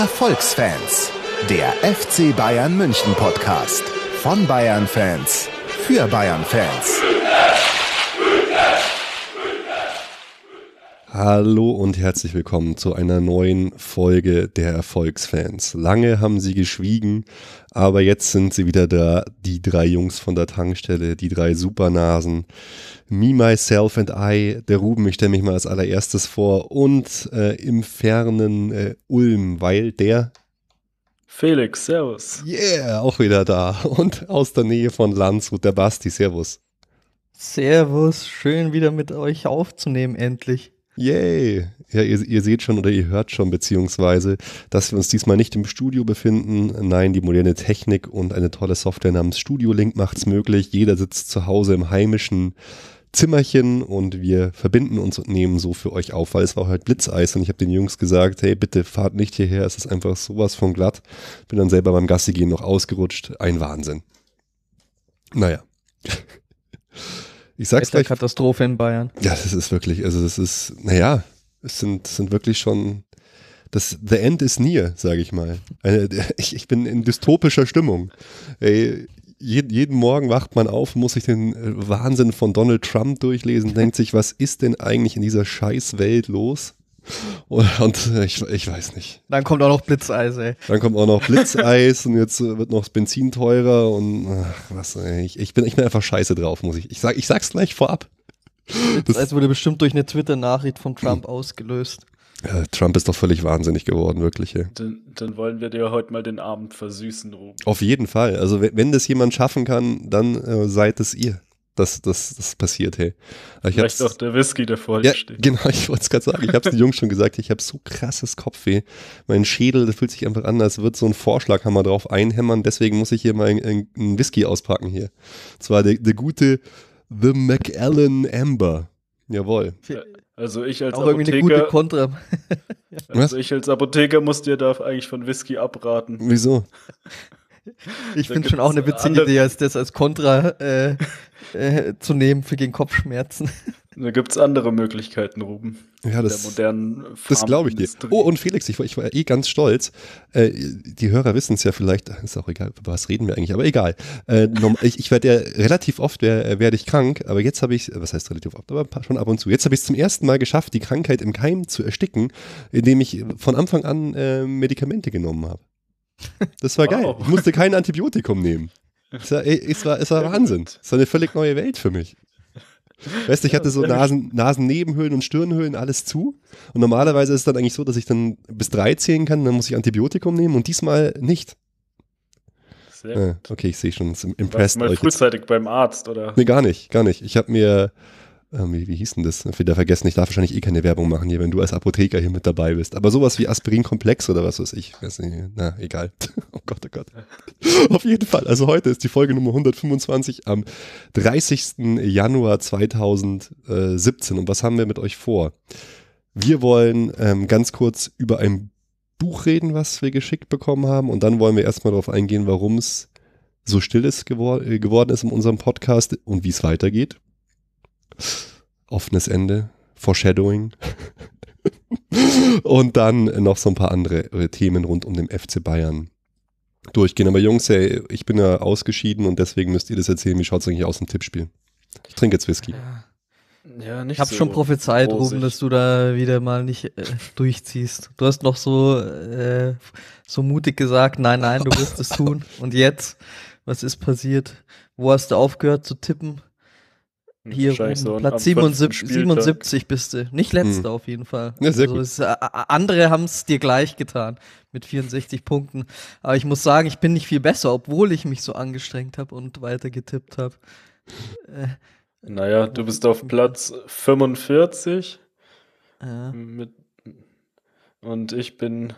Erfolgsfans, der FC Bayern München Podcast von Bayern Fans für Bayern Fans. Hallo und herzlich willkommen zu einer neuen Folge der Erfolgsfans. Lange haben sie geschwiegen, aber jetzt sind sie wieder da, die drei Jungs von der Tankstelle, die drei Supernasen. Me, Myself and I, der Ruben, ich stelle mich mal als allererstes vor, und äh, im fernen äh, Ulm, weil der Felix, Servus. Yeah, auch wieder da. Und aus der Nähe von Landshut, der Basti, Servus. Servus, schön wieder mit euch aufzunehmen, endlich. Yay! Ja, ihr, ihr, seht schon oder ihr hört schon beziehungsweise, dass wir uns diesmal nicht im Studio befinden. Nein, die moderne Technik und eine tolle Software namens Studio Link es möglich. Jeder sitzt zu Hause im heimischen Zimmerchen und wir verbinden uns und nehmen so für euch auf, weil es war halt Blitzeis und ich habe den Jungs gesagt, hey, bitte fahrt nicht hierher, es ist einfach sowas von glatt. Bin dann selber beim Gassi gehen noch ausgerutscht. Ein Wahnsinn. Naja. Ich sag's gleich. Katastrophe in Bayern. Ja, das ist wirklich, also das ist, naja, es sind, sind wirklich schon, das The End is near, sage ich mal. Also, ich, ich, bin in dystopischer Stimmung. Ey, jeden, jeden Morgen wacht man auf, muss sich den äh, Wahnsinn von Donald Trump durchlesen, denkt sich, was ist denn eigentlich in dieser Scheißwelt los? Und, äh, ich, ich weiß nicht. Dann kommt auch noch Blitzeis, ey. Dann kommt auch noch Blitzeis und jetzt äh, wird noch das Benzin teurer und ach, was, Ich, ich, bin, ich bin einfach scheiße drauf, muss ich. Ich, sag, ich sag's gleich vorab. Blitzeis wurde bestimmt durch eine Twitter-Nachricht von Trump hm. ausgelöst. Ja, Trump ist doch völlig wahnsinnig geworden, wirklich. Ey. Dann, dann wollen wir dir heute mal den Abend versüßen, Ruben. Auf jeden Fall. Also wenn, wenn das jemand schaffen kann, dann äh, seid es ihr dass das, das passiert, hey. Ich Vielleicht auch der Whisky, der vor ja, steht. Genau, ich wollte es gerade sagen. Ich habe es den Jungs schon gesagt, ich habe so krasses Kopfweh. Mein Schädel, das fühlt sich einfach an, als wird so ein Vorschlaghammer drauf einhämmern. Deswegen muss ich hier mal einen Whisky auspacken hier. Und zwar der, der gute The McAllen Amber. Jawohl. Also ich als auch Apotheker. Irgendwie eine gute Kontra. also ich als Apotheker muss dir da eigentlich von Whisky abraten. Wieso? Ich finde schon auch eine witzige Idee, als das als Kontra äh, äh, zu nehmen für gegen Kopfschmerzen. Da gibt es andere Möglichkeiten, Ruben. Ja, das, das glaube ich dir. Oh, und Felix, ich, ich, war eh ganz stolz. Äh, die Hörer wissen es ja vielleicht, ist auch egal, über was reden wir eigentlich, aber egal. Äh, ich, ich werde ja relativ oft wär, äh, werde ich krank, aber jetzt habe ich, äh, was heißt relativ oft, aber schon ab und zu. Jetzt habe ich es zum ersten Mal geschafft, die Krankheit im Keim zu ersticken, indem ich von Anfang an äh, Medikamente genommen habe. Das war wow. geil. Ich musste kein Antibiotikum nehmen. Es war, es war, es war Wahnsinn. Es war eine völlig neue Welt für mich. Weißt du, ich hatte so Nasen, Nasennebenhöhlen und Stirnhöhlen, alles zu. Und normalerweise ist es dann eigentlich so, dass ich dann bis drei zählen kann, dann muss ich Antibiotikum nehmen und diesmal nicht. Sehr ah, okay, ich sehe schon, es impressed. Warst du mal frühzeitig jetzt. beim Arzt, oder? Nee, gar nicht, gar nicht. Ich habe mir ähm, wie, wie hieß denn das? Wieder vergessen, ich darf wahrscheinlich eh keine Werbung machen hier, wenn du als Apotheker hier mit dabei bist. Aber sowas wie Aspirinkomplex oder was weiß ich. Weiß nicht, na, egal. Oh Gott, oh Gott. Auf jeden Fall. Also heute ist die Folge Nummer 125 am 30. Januar 2017. Und was haben wir mit euch vor? Wir wollen ähm, ganz kurz über ein Buch reden, was wir geschickt bekommen haben. Und dann wollen wir erstmal darauf eingehen, warum es so still ist gewor äh, geworden ist in unserem Podcast und wie es weitergeht offenes Ende, Foreshadowing. und dann noch so ein paar andere äh, Themen rund um den FC Bayern durchgehen. Aber Jungs, ey, ich bin ja ausgeschieden und deswegen müsst ihr das erzählen. Wie schaut es eigentlich aus im Tippspiel? Ich trinke jetzt Whisky. Ja, ich habe so schon prophezeit, Vorsicht. Ruben, dass du da wieder mal nicht äh, durchziehst. Du hast noch so, äh, so mutig gesagt, nein, nein, du wirst es tun. Und jetzt, was ist passiert? Wo hast du aufgehört zu tippen? hier so Platz 77, 77 bist du. Nicht letzter hm. auf jeden Fall. Ja, also ist, äh, äh, andere haben es dir gleich getan mit 64 Punkten. Aber ich muss sagen, ich bin nicht viel besser, obwohl ich mich so angestrengt habe und weiter getippt habe. Äh, naja, du bist auf Platz 45. Ja. Mit, und ich bin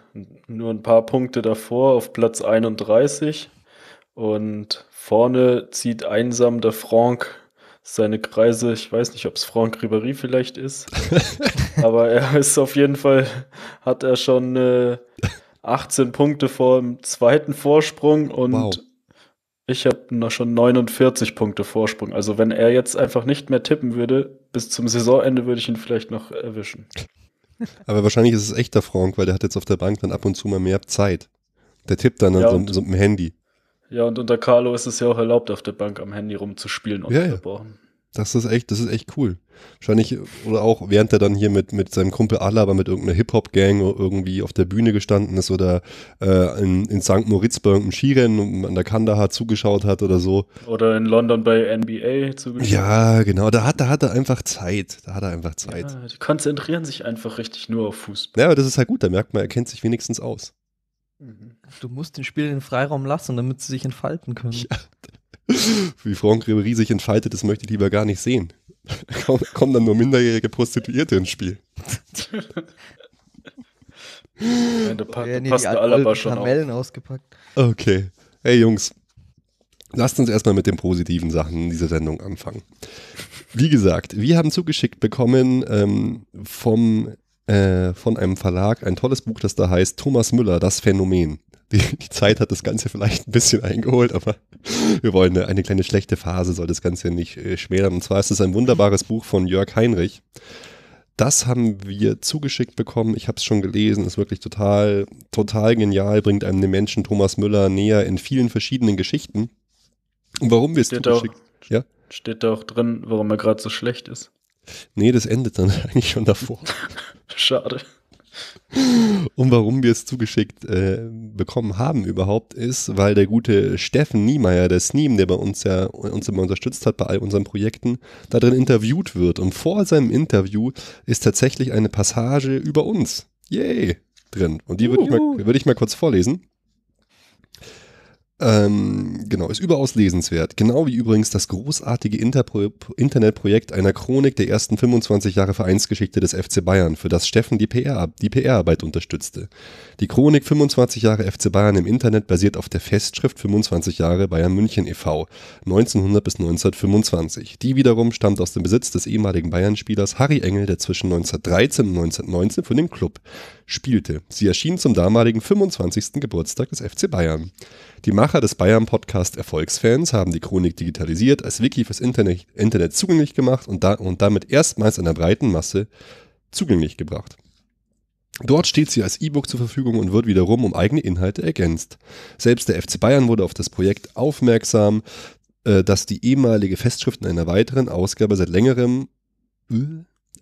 nur ein paar Punkte davor auf Platz 31. Und vorne zieht einsam der Franck seine Kreise. Ich weiß nicht, ob es Franck Ribéry vielleicht ist, aber er ist auf jeden Fall, hat er schon äh, 18 Punkte vor dem zweiten Vorsprung und wow. ich habe noch schon 49 Punkte Vorsprung. Also wenn er jetzt einfach nicht mehr tippen würde, bis zum Saisonende würde ich ihn vielleicht noch erwischen. Aber wahrscheinlich ist es echter Frank, weil der hat jetzt auf der Bank dann ab und zu mal mehr Zeit. Der tippt dann, ja, dann so, so mit dem Handy. Ja, und unter Carlo ist es ja auch erlaubt, auf der Bank am Handy rumzuspielen und ja, ja. Das ist echt, das ist echt cool. Wahrscheinlich, oder auch während er dann hier mit, mit seinem Kumpel Alaba mit irgendeiner Hip-Hop-Gang irgendwie auf der Bühne gestanden ist oder äh, in, in St. Moritz bei irgendeinem Skirennen und an der Kandahar zugeschaut hat oder so. Oder in London bei NBA zugeschaut. Ja, genau, da hat, da hat er einfach Zeit. Da hat er einfach Zeit. Ja, die konzentrieren sich einfach richtig nur auf Fußball. Ja, aber das ist halt gut, da merkt man, er kennt sich wenigstens aus. Mhm. Du musst den Spielern Freiraum lassen, damit sie sich entfalten können. Ja. Wie Franck Ribery sich entfaltet, das möchte ich lieber gar nicht sehen. Kommen dann nur minderjährige Prostituierte ins Spiel. Nein, da, pa ja, nee, ausgepackt. Okay. Hey Jungs, lasst uns erstmal mit den positiven Sachen in dieser Sendung anfangen. Wie gesagt, wir haben zugeschickt bekommen ähm, vom äh, von einem Verlag ein tolles Buch, das da heißt Thomas Müller, das Phänomen. Die, die, Zeit hat das Ganze vielleicht ein bisschen eingeholt, aber wir wollen eine, eine kleine schlechte Phase, soll das Ganze nicht äh, schmälern. Und zwar ist es ein wunderbares Buch von Jörg Heinrich. Das haben wir zugeschickt bekommen. Ich habe es schon gelesen, ist wirklich total, total genial, bringt einem den Menschen Thomas Müller näher in vielen verschiedenen Geschichten. Und warum wir es zugeschickt auch, ja? Steht da auch drin, warum er gerade so schlecht ist. Nee, das endet dann eigentlich schon davor. Schade. Und warum wir es zugeschickt äh, bekommen haben überhaupt ist, weil der gute Steffen Niemeyer, der Sneem, der bei uns ja uns immer unterstützt hat bei all unseren Projekten, da drin interviewt wird. Und vor seinem Interview ist tatsächlich eine Passage über uns. Yay! Drin. Und die würde ich, würd ich mal kurz vorlesen. Ähm, genau, ist überaus lesenswert. Genau wie übrigens das großartige Interpro Internetprojekt einer Chronik der ersten 25 Jahre Vereinsgeschichte des FC Bayern, für das Steffen die PR-Arbeit PR unterstützte. Die Chronik 25 Jahre FC Bayern im Internet basiert auf der Festschrift 25 Jahre Bayern München e.V. 1900 bis 1925. Die wiederum stammt aus dem Besitz des ehemaligen Bayern-Spielers Harry Engel, der zwischen 1913 und 1919 von dem Club spielte. Sie erschien zum damaligen 25. Geburtstag des FC Bayern. Die Macher des Bayern-Podcast Erfolgsfans haben die Chronik digitalisiert, als Wiki fürs Internet, Internet zugänglich gemacht und, da, und damit erstmals einer breiten Masse zugänglich gebracht. Dort steht sie als E-Book zur Verfügung und wird wiederum um eigene Inhalte ergänzt. Selbst der FC Bayern wurde auf das Projekt aufmerksam, äh, dass die ehemalige Festschrift in einer weiteren Ausgabe seit längerem äh,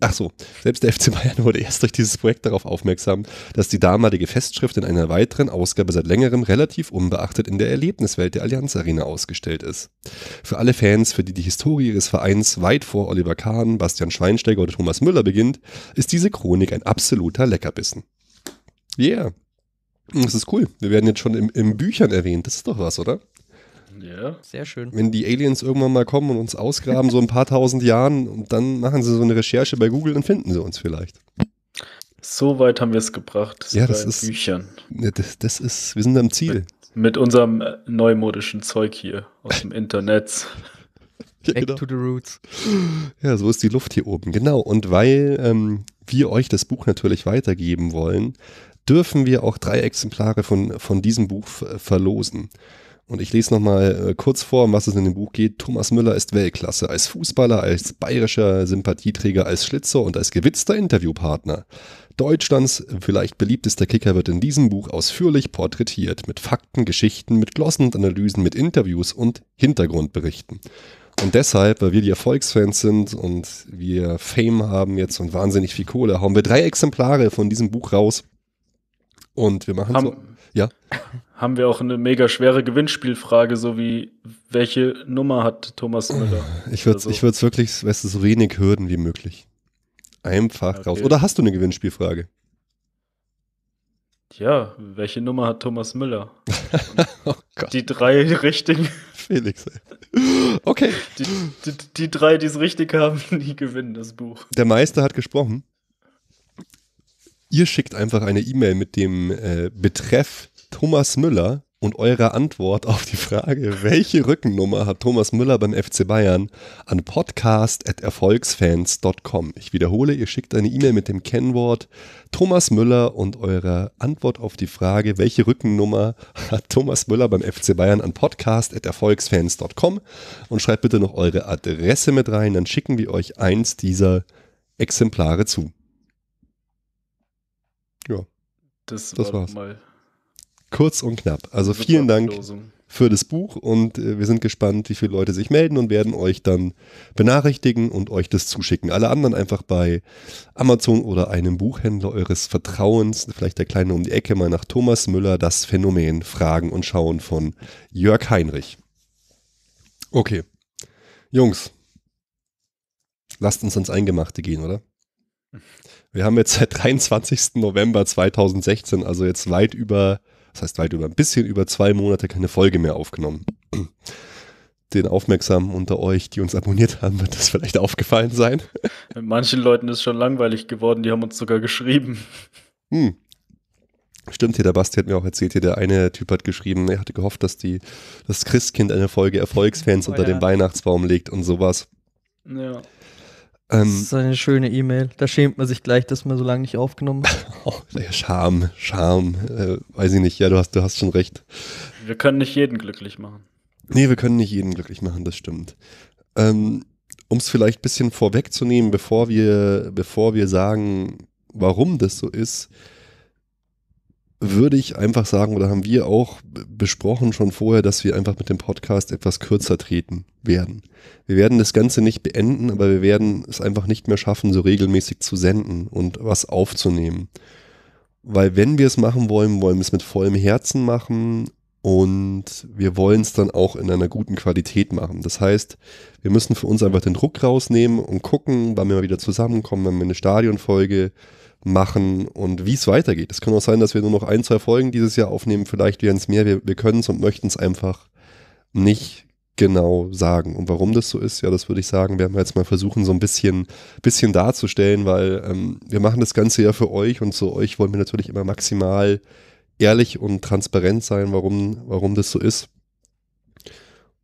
Ach so, selbst der FC Bayern wurde erst durch dieses Projekt darauf aufmerksam, dass die damalige Festschrift in einer weiteren Ausgabe seit längerem relativ unbeachtet in der Erlebniswelt der Allianz Arena ausgestellt ist. Für alle Fans, für die die Historie ihres Vereins weit vor Oliver Kahn, Bastian Schweinsteiger oder Thomas Müller beginnt, ist diese Chronik ein absoluter Leckerbissen. Yeah. Das ist cool. Wir werden jetzt schon im, im Büchern erwähnt. Das ist doch was, oder? Ja. Sehr schön. Wenn die Aliens irgendwann mal kommen und uns ausgraben, so ein paar tausend Jahren, und dann machen sie so eine Recherche bei Google, dann finden sie uns vielleicht. So weit haben wir es gebracht. ja, das ist. Büchern. Das, das, ist, wir sind am Ziel. Mit, mit unserem äh, neumodischen Zeug hier aus dem Internet. ja, genau. to the roots. Ja, so ist die Luft hier oben. Genau. Und weil ähm, wir euch das Buch natürlich weitergeben wollen, dürfen wir auch drei Exemplare von, von diesem Buch verlosen. Und ich lese nochmal äh, kurz vor, um was es in dem Buch geht. Thomas Müller ist Weltklasse. Als Fußballer, als bayerischer Sympathieträger, als Schlitzer und als gewitzter Interviewpartner. Deutschlands vielleicht beliebtester Kicker wird in diesem Buch ausführlich porträtiert. Mit Fakten, Geschichten, mit Glossen und Analysen, mit Interviews und Hintergrundberichten. Und deshalb, weil wir die Erfolgsfans sind und wir Fame haben jetzt und wahnsinnig viel Kohle, hauen wir drei Exemplare von diesem Buch raus. Und wir machen haben, so. Ja. haben wir auch eine mega schwere Gewinnspielfrage, so wie welche Nummer hat Thomas Müller? Ich würde es also. wirklich, weißt du, so wenig Hürden wie möglich. Einfach okay. raus. Oder hast du eine Gewinnspielfrage? Ja, welche Nummer hat Thomas Müller? oh die drei richtigen. Felix. Ey. Okay. Die, die, die drei, die es richtig haben, die gewinnen das Buch. Der Meister hat gesprochen. Ihr schickt einfach eine E-Mail mit dem äh, Betreff Thomas Müller und eure Antwort auf die Frage, welche Rückennummer hat Thomas Müller beim FC Bayern an podcast.erfolgsfans.com. Ich wiederhole, ihr schickt eine E-Mail mit dem Kennwort Thomas Müller und eure Antwort auf die Frage, welche Rückennummer hat Thomas Müller beim FC Bayern an podcast.erfolgsfans.com und schreibt bitte noch eure Adresse mit rein, dann schicken wir euch eins dieser Exemplare zu. Ja. Das, das war's. Mal kurz und knapp. Also Super vielen Dank Verlosung. für das Buch und äh, wir sind gespannt, wie viele Leute sich melden und werden euch dann benachrichtigen und euch das zuschicken. Alle anderen einfach bei Amazon oder einem Buchhändler eures Vertrauens, vielleicht der Kleine um die Ecke, mal nach Thomas Müller, das Phänomen Fragen und Schauen von Jörg Heinrich. Okay. Jungs, lasst uns ins Eingemachte gehen, oder? Wir haben jetzt seit 23. November 2016, also jetzt weit über das heißt, weit über ein bisschen über zwei Monate keine Folge mehr aufgenommen. Den Aufmerksamen unter euch, die uns abonniert haben, wird das vielleicht aufgefallen sein. Mit manchen Leuten ist schon langweilig geworden, die haben uns sogar geschrieben. Hm. Stimmt hier, der Basti hat mir auch erzählt, hier der eine Typ hat geschrieben, er hatte gehofft, dass die, das Christkind eine Folge Erfolgsfans oh, unter ja. dem Weihnachtsbaum legt und sowas. Ja. Ähm, das ist eine schöne E-Mail. Da schämt man sich gleich, dass man so lange nicht aufgenommen hat. Oh, Scham, Scham. Äh, weiß ich nicht. Ja, du hast, du hast schon recht. Wir können nicht jeden glücklich machen. Nee, wir können nicht jeden glücklich machen, das stimmt. Ähm, um es vielleicht ein bisschen vorwegzunehmen, bevor wir, bevor wir sagen, warum das so ist, würde ich einfach sagen, oder haben wir auch besprochen schon vorher, dass wir einfach mit dem Podcast etwas kürzer treten werden. Wir werden das Ganze nicht beenden, aber wir werden es einfach nicht mehr schaffen, so regelmäßig zu senden und was aufzunehmen. Weil wenn wir es machen wollen, wollen wir es mit vollem Herzen machen und wir wollen es dann auch in einer guten Qualität machen. Das heißt, wir müssen für uns einfach den Druck rausnehmen und gucken, wann wir mal wieder zusammenkommen, wenn wir eine Stadionfolge äh, machen und wie es weitergeht. Es kann auch sein, dass wir nur noch ein, zwei Folgen dieses Jahr aufnehmen, vielleicht werden es mehr, wir, wir können es und möchten es einfach nicht genau sagen. Und warum das so ist, ja, das würde ich sagen, werden wir jetzt mal versuchen, so ein bisschen, bisschen darzustellen, weil ähm, wir machen das Ganze ja für euch und zu euch wollen wir natürlich immer maximal ehrlich und transparent sein, warum, warum das so ist.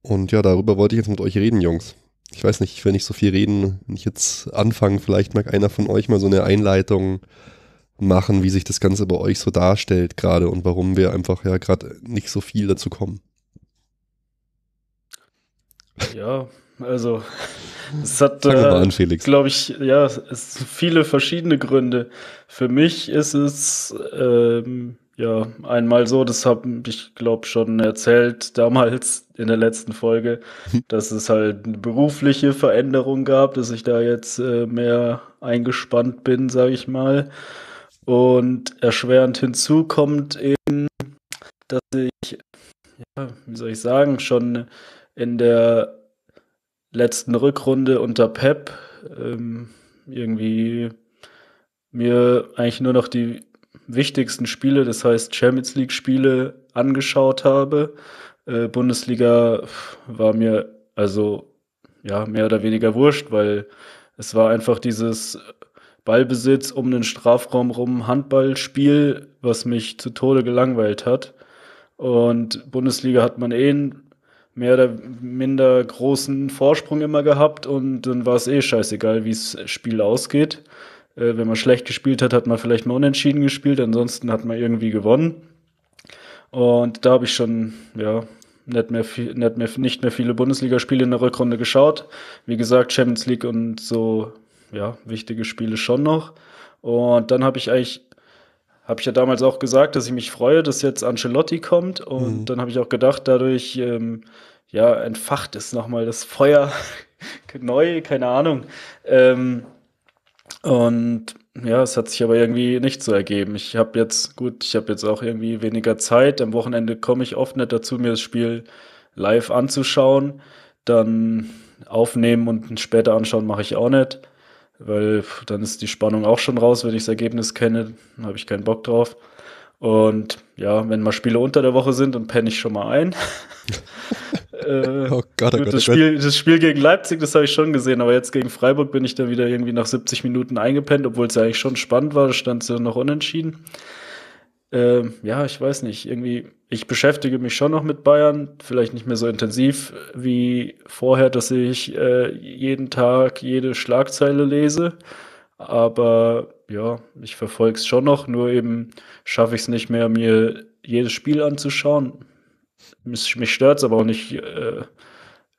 Und ja, darüber wollte ich jetzt mit euch reden, Jungs ich weiß nicht, ich will nicht so viel reden. Wenn ich jetzt anfange, vielleicht mag einer von euch mal so eine Einleitung machen, wie sich das Ganze bei euch so darstellt gerade und warum wir einfach ja gerade nicht so viel dazu kommen. Ja, also es hat, äh, glaube ich, ja, es viele verschiedene Gründe. Für mich ist es ähm, ja, einmal so, das habe ich glaube schon erzählt damals in der letzten Folge, dass es halt eine berufliche Veränderung gab, dass ich da jetzt äh, mehr eingespannt bin, sage ich mal. Und erschwerend hinzu kommt eben, dass ich, ja, wie soll ich sagen, schon in der letzten Rückrunde unter Pep ähm, irgendwie mir eigentlich nur noch die wichtigsten Spiele, das heißt Champions League-Spiele, angeschaut habe. Äh, Bundesliga war mir also ja mehr oder weniger wurscht, weil es war einfach dieses Ballbesitz um den Strafraum rum, Handballspiel, was mich zu Tode gelangweilt hat. Und Bundesliga hat man eh einen mehr oder minder großen Vorsprung immer gehabt und dann war es eh scheißegal, wie das Spiel ausgeht. Äh, wenn man schlecht gespielt hat, hat man vielleicht mal unentschieden gespielt, ansonsten hat man irgendwie gewonnen. Und da habe ich schon, ja, nicht mehr, viel, nicht mehr, nicht mehr viele Bundesligaspiele in der Rückrunde geschaut. Wie gesagt, Champions League und so, ja, wichtige Spiele schon noch. Und dann habe ich eigentlich habe ich ja damals auch gesagt, dass ich mich freue, dass jetzt Ancelotti kommt. Und mhm. dann habe ich auch gedacht, dadurch ähm, ja, entfacht ist nochmal das Feuer neu, keine Ahnung. Ähm, und ja, es hat sich aber irgendwie nicht so ergeben. Ich habe jetzt, gut, ich habe jetzt auch irgendwie weniger Zeit. Am Wochenende komme ich oft nicht dazu, mir das Spiel live anzuschauen. Dann aufnehmen und später anschauen mache ich auch nicht, weil dann ist die Spannung auch schon raus. Wenn ich das Ergebnis kenne, habe ich keinen Bock drauf. Und ja, wenn mal Spiele unter der Woche sind, dann penne ich schon mal ein. äh, oh Gott, oh Gott, oh das, Spiel, das Spiel gegen Leipzig, das habe ich schon gesehen, aber jetzt gegen Freiburg bin ich dann wieder irgendwie nach 70 Minuten eingepennt, obwohl es ja eigentlich schon spannend war, da stand es ja noch unentschieden. Äh, ja, ich weiß nicht, irgendwie, ich beschäftige mich schon noch mit Bayern, vielleicht nicht mehr so intensiv wie vorher, dass ich äh, jeden Tag jede Schlagzeile lese, aber ja, ich verfolge es schon noch, nur eben schaffe ich es nicht mehr, mir jedes Spiel anzuschauen. Mich, mich stört es aber auch nicht äh,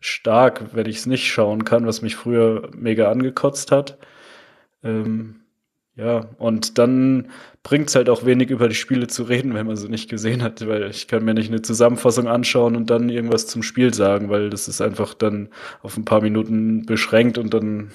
stark, wenn ich es nicht schauen kann, was mich früher mega angekotzt hat. Ähm, ja, und dann bringt es halt auch wenig über die Spiele zu reden, wenn man sie nicht gesehen hat, weil ich kann mir nicht eine Zusammenfassung anschauen und dann irgendwas zum Spiel sagen, weil das ist einfach dann auf ein paar Minuten beschränkt und dann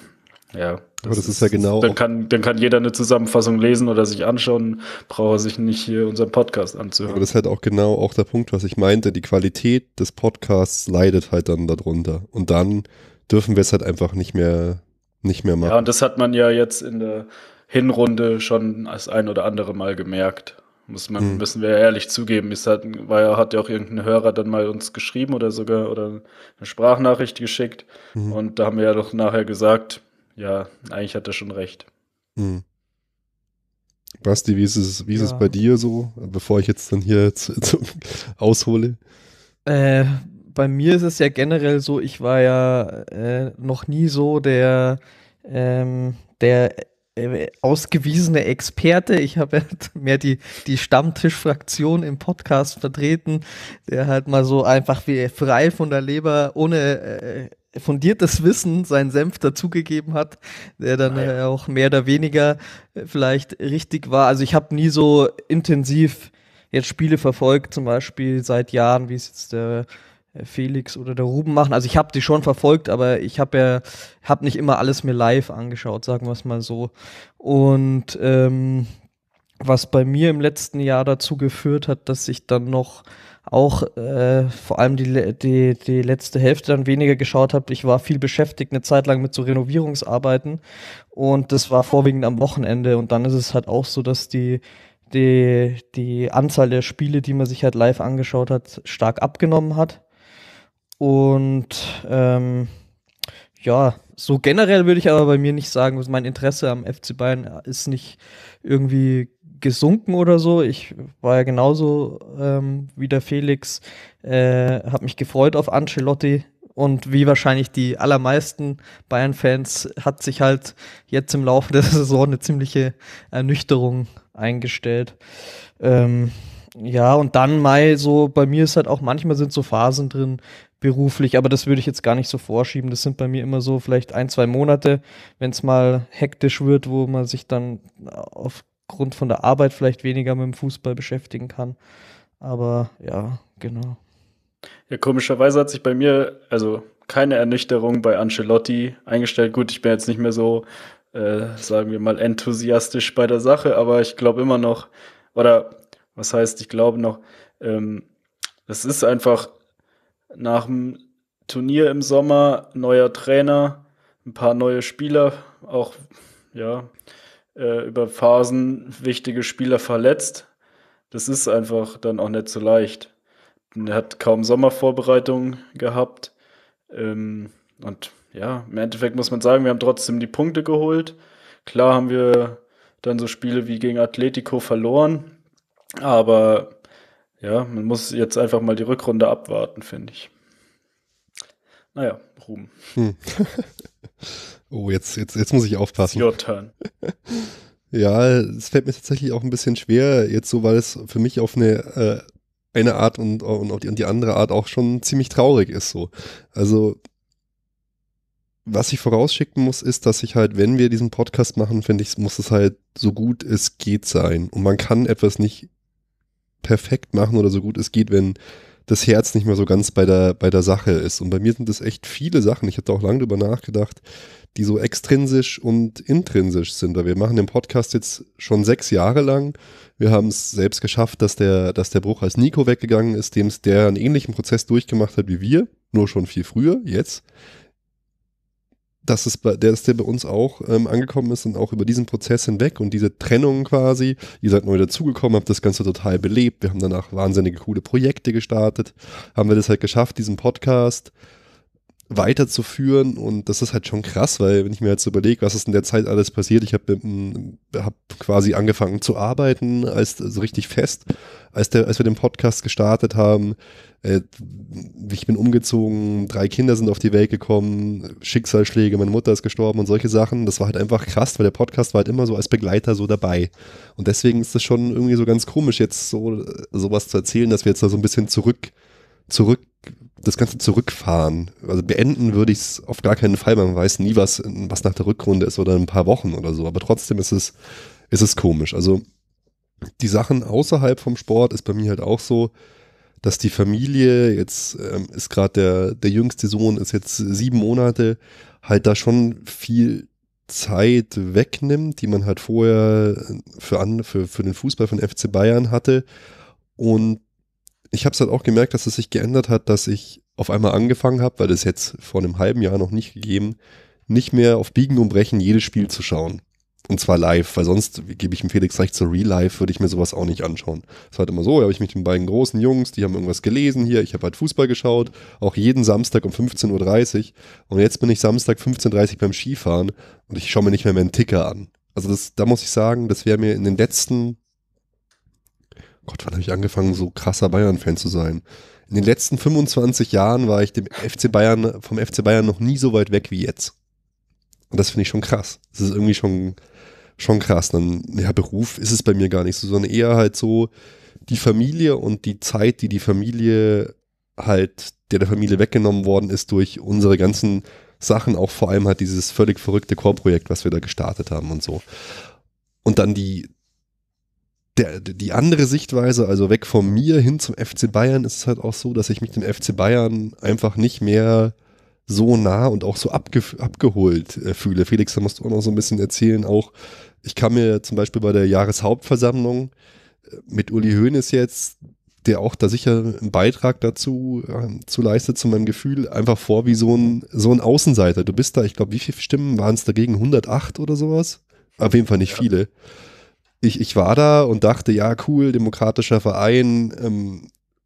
ja. Das, Aber das ist, ist, ja genau. Dann kann, dann kann jeder eine Zusammenfassung lesen oder sich anschauen, braucht er sich nicht hier unseren Podcast anzuhören. Aber das ist halt auch genau auch der Punkt, was ich meinte. Die Qualität des Podcasts leidet halt dann darunter. Und dann dürfen wir es halt einfach nicht mehr, nicht mehr machen. Ja, und das hat man ja jetzt in der Hinrunde schon das ein oder andere Mal gemerkt. Muss man, hm. müssen wir ehrlich zugeben. Es hat, war ja, hat ja auch irgendein Hörer dann mal uns geschrieben oder sogar oder eine Sprachnachricht geschickt. Hm. Und da haben wir ja doch nachher gesagt, ja, eigentlich hat er schon recht. Hm. Basti, wie ist es, wie ist ja. es bei dir so, bevor ich jetzt dann hier zu, zu, aushole? Äh, bei mir ist es ja generell so, ich war ja äh, noch nie so der, ähm, der äh, ausgewiesene Experte. Ich habe ja mehr die, die Stammtischfraktion im Podcast vertreten, der halt mal so einfach wie frei von der Leber ohne äh, fundiertes Wissen seinen Senf dazugegeben hat, der dann Nein. Ah, äh, auch mehr oder weniger äh, vielleicht richtig war. Also ich habe nie so intensiv jetzt Spiele verfolgt, zum Beispiel seit Jahren, wie es jetzt der äh, Felix oder der Ruben machen. Also ich habe die schon verfolgt, aber ich habe ja hab nicht immer alles mir live angeschaut, sagen wir es mal so. Und ähm, was bei mir im letzten Jahr dazu geführt hat, dass ich dann noch auch äh, vor allem die, die, die letzte Hälfte dann weniger geschaut habe. Ich war viel beschäftigt eine Zeit lang mit so Renovierungsarbeiten und das war vorwiegend am Wochenende und dann ist es halt auch so, dass die die, die Anzahl der Spiele, die man sich halt live angeschaut hat, stark abgenommen hat. Und ähm, ja, so generell würde ich aber bei mir nicht sagen, mein Interesse am FC Bayern ist nicht irgendwie gesunken oder so. Ich war ja genauso ähm, wie der Felix, äh, habe mich gefreut auf Ancelotti. Und wie wahrscheinlich die allermeisten Bayern-Fans hat sich halt jetzt im Laufe der Saison eine ziemliche Ernüchterung eingestellt. Ähm, ja, und dann Mai, so bei mir ist halt auch manchmal sind so Phasen drin beruflich, aber das würde ich jetzt gar nicht so vorschieben. Das sind bei mir immer so vielleicht ein, zwei Monate, wenn es mal hektisch wird, wo man sich dann auf aufgrund von der Arbeit vielleicht weniger mit dem Fußball beschäftigen kann. Aber ja, genau. Ja, komischerweise hat sich bei mir also keine Ernüchterung bei Ancelotti eingestellt. Gut, ich bin jetzt nicht mehr so, äh, sagen wir mal, enthusiastisch bei der Sache, aber ich glaube immer noch, oder was heißt, ich glaube noch, ähm, es ist einfach nach dem Turnier im Sommer neuer Trainer, ein paar neue Spieler, auch ja, äh, über Phasen wichtige Spieler verletzt. Das ist einfach dann auch nicht so leicht. Er hat kaum Sommervorbereitung gehabt. Ähm, und ja, im Endeffekt muss man sagen, wir haben trotzdem die Punkte geholt. Klar haben wir dann so Spiele wie gegen Atletico verloren. Aber ja, man muss jetzt einfach mal die Rückrunde abwarten, finde ich. Naja, Ruben. Hm. oh, jetzt, jetzt, jetzt muss ich aufpassen. It's your turn. ja, es fällt mir tatsächlich auch ein bisschen schwer, jetzt so, weil es für mich auf eine, äh, eine Art und, und auf die, und die andere Art auch schon ziemlich traurig ist. So. Also was ich vorausschicken muss, ist, dass ich halt, wenn wir diesen Podcast machen, finde ich, muss es halt so gut es geht sein. Und man kann etwas nicht perfekt machen oder so gut es geht, wenn das Herz nicht mehr so ganz bei der, bei der Sache ist. Und bei mir sind das echt viele Sachen. Ich habe da auch lange drüber nachgedacht, die so extrinsisch und intrinsisch sind. Weil wir machen den Podcast jetzt schon sechs Jahre lang. Wir haben es selbst geschafft, dass der, dass der Bruch als Nico weggegangen ist, dem der einen ähnlichen Prozess durchgemacht hat wie wir, nur schon viel früher, jetzt dass es bei, dass der bei uns auch ähm, angekommen ist und auch über diesen Prozess hinweg und diese Trennung quasi, ihr seid neu dazugekommen, habt das Ganze total belebt, wir haben danach wahnsinnige coole Projekte gestartet, haben wir das halt geschafft, diesen Podcast weiterzuführen. Und das ist halt schon krass, weil wenn ich mir jetzt überlege, was ist in der Zeit alles passiert, ich habe hab quasi angefangen zu arbeiten, als so also richtig fest, als, der, als wir den Podcast gestartet haben. Äh, ich bin umgezogen, drei Kinder sind auf die Welt gekommen, Schicksalsschläge, meine Mutter ist gestorben und solche Sachen. Das war halt einfach krass, weil der Podcast war halt immer so als Begleiter so dabei. Und deswegen ist das schon irgendwie so ganz komisch, jetzt so sowas zu erzählen, dass wir jetzt da so ein bisschen zurück zurück das Ganze zurückfahren. Also beenden würde ich es auf gar keinen Fall. Man weiß nie, was, was nach der Rückrunde ist oder in ein paar Wochen oder so. Aber trotzdem ist es, ist es komisch. Also die Sachen außerhalb vom Sport ist bei mir halt auch so, dass die Familie, jetzt ähm, ist gerade der, der jüngste Sohn, ist jetzt sieben Monate, halt da schon viel Zeit wegnimmt, die man halt vorher für, an, für, für den Fußball von FC Bayern hatte. Und ich habe es halt auch gemerkt, dass es sich geändert hat, dass ich auf einmal angefangen habe, weil das jetzt vor einem halben Jahr noch nicht gegeben, nicht mehr auf Biegen und Brechen jedes Spiel zu schauen. Und zwar live, weil sonst gebe ich dem Felix recht, zu real life würde ich mir sowas auch nicht anschauen. Es war halt immer so, da habe ich mich den beiden großen Jungs, die haben irgendwas gelesen hier, ich habe halt Fußball geschaut, auch jeden Samstag um 15.30 Uhr. Und jetzt bin ich Samstag 15.30 Uhr beim Skifahren und ich schaue mir nicht mehr meinen Ticker an. Also das, da muss ich sagen, das wäre mir in den letzten Gott, wann habe ich angefangen, so krasser Bayern-Fan zu sein? In den letzten 25 Jahren war ich dem FC Bayern, vom FC Bayern noch nie so weit weg wie jetzt. Und das finde ich schon krass. Das ist irgendwie schon, schon krass. Dann, ja, Beruf ist es bei mir gar nicht so, sondern eher halt so die Familie und die Zeit, die die Familie halt, der der Familie weggenommen worden ist durch unsere ganzen Sachen, auch vor allem halt dieses völlig verrückte Chorprojekt, was wir da gestartet haben und so. Und dann die, der, die andere Sichtweise, also weg von mir hin zum FC Bayern, ist es halt auch so, dass ich mich dem FC Bayern einfach nicht mehr so nah und auch so abge abgeholt äh, fühle. Felix, da musst du auch noch so ein bisschen erzählen. Auch ich kann mir zum Beispiel bei der Jahreshauptversammlung äh, mit Uli Hoeneß jetzt, der auch da sicher einen Beitrag dazu äh, zu leistet, zu meinem Gefühl, einfach vor wie so ein, so ein Außenseiter. Du bist da, ich glaube, wie viele Stimmen waren es dagegen? 108 oder sowas? Auf jeden Fall nicht ja. viele ich, ich war da und dachte, ja, cool, demokratischer Verein, ähm,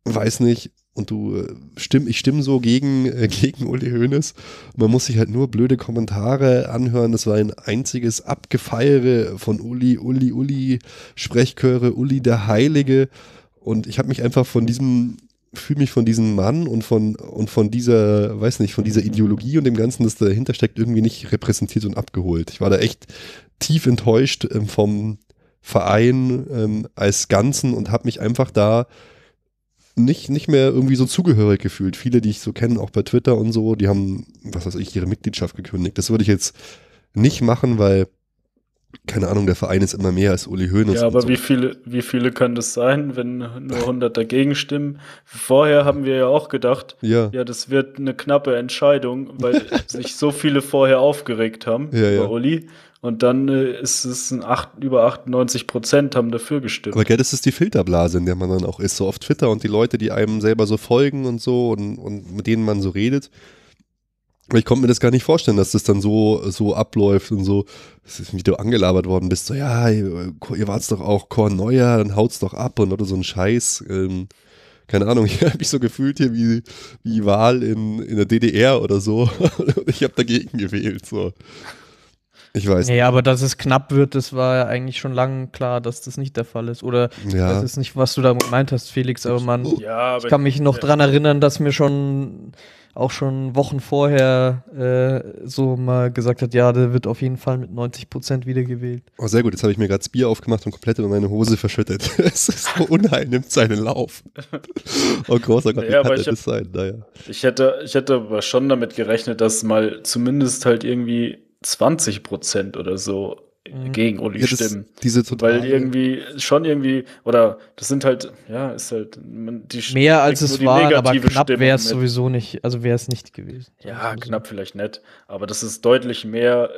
weiß nicht, und du äh, stimm, ich stimme so gegen, äh, gegen Uli Hoeneß. Man muss sich halt nur blöde Kommentare anhören. Das war ein einziges Abgefeiere von Uli, Uli, Uli, Sprechchöre, Uli der Heilige. Und ich habe mich einfach von diesem, fühle mich von diesem Mann und von, und von dieser, weiß nicht, von dieser Ideologie und dem Ganzen, das dahinter steckt, irgendwie nicht repräsentiert und abgeholt. Ich war da echt tief enttäuscht ähm, vom, Verein ähm, als Ganzen und habe mich einfach da nicht, nicht mehr irgendwie so zugehörig gefühlt. Viele, die ich so kenne, auch bei Twitter und so, die haben, was weiß ich, ihre Mitgliedschaft gekündigt. Das würde ich jetzt nicht machen, weil, keine Ahnung, der Verein ist immer mehr als Uli Hoeneß. Ja, aber so. wie, viele, wie viele können das sein, wenn nur 100 dagegen stimmen? Vorher haben wir ja auch gedacht, ja, ja das wird eine knappe Entscheidung, weil sich so viele vorher aufgeregt haben ja, über ja. Uli. Und dann äh, ist es ein 8, über 98 Prozent haben dafür gestimmt. Aber gell, das ist die Filterblase, in der man dann auch ist. So auf Twitter und die Leute, die einem selber so folgen und so und, und mit denen man so redet. ich konnte mir das gar nicht vorstellen, dass das dann so, so abläuft und so, wie du angelabert worden bist, so, ja, ihr, ihr wart's doch auch Korn Neuer, dann haut's doch ab und oder so ein Scheiß. Ähm, keine Ahnung, ich habe mich so gefühlt hier wie, wie Wahl in, in der DDR oder so. ich habe dagegen gewählt. So. Ich weiß. Ja, aber dass es knapp wird, das war ja eigentlich schon lange klar, dass das nicht der Fall ist. Oder ja. das ist nicht, was du da gemeint hast, Felix, aber man, ja, aber ich kann mich noch ja. dran erinnern, dass mir schon auch schon Wochen vorher äh, so mal gesagt hat, ja, der wird auf jeden Fall mit 90 Prozent wiedergewählt. Oh, sehr gut. Jetzt habe ich mir gerade das Bier aufgemacht und komplett über meine Hose verschüttet. es ist so unheil, nimmt seinen Lauf. oh, großer Gott, ja, wie kann ich das hab, sein? Naja. Ich hätte, ich hätte aber schon damit gerechnet, dass mal zumindest halt irgendwie 20 Prozent oder so mhm. gegen Uli ja, stimmen. Diese Weil irgendwie schon irgendwie, oder das sind halt, ja, ist halt die Mehr als es war, aber knapp wäre es sowieso nicht, also wäre es nicht gewesen. Ja, also knapp vielleicht nicht, aber das ist deutlich mehr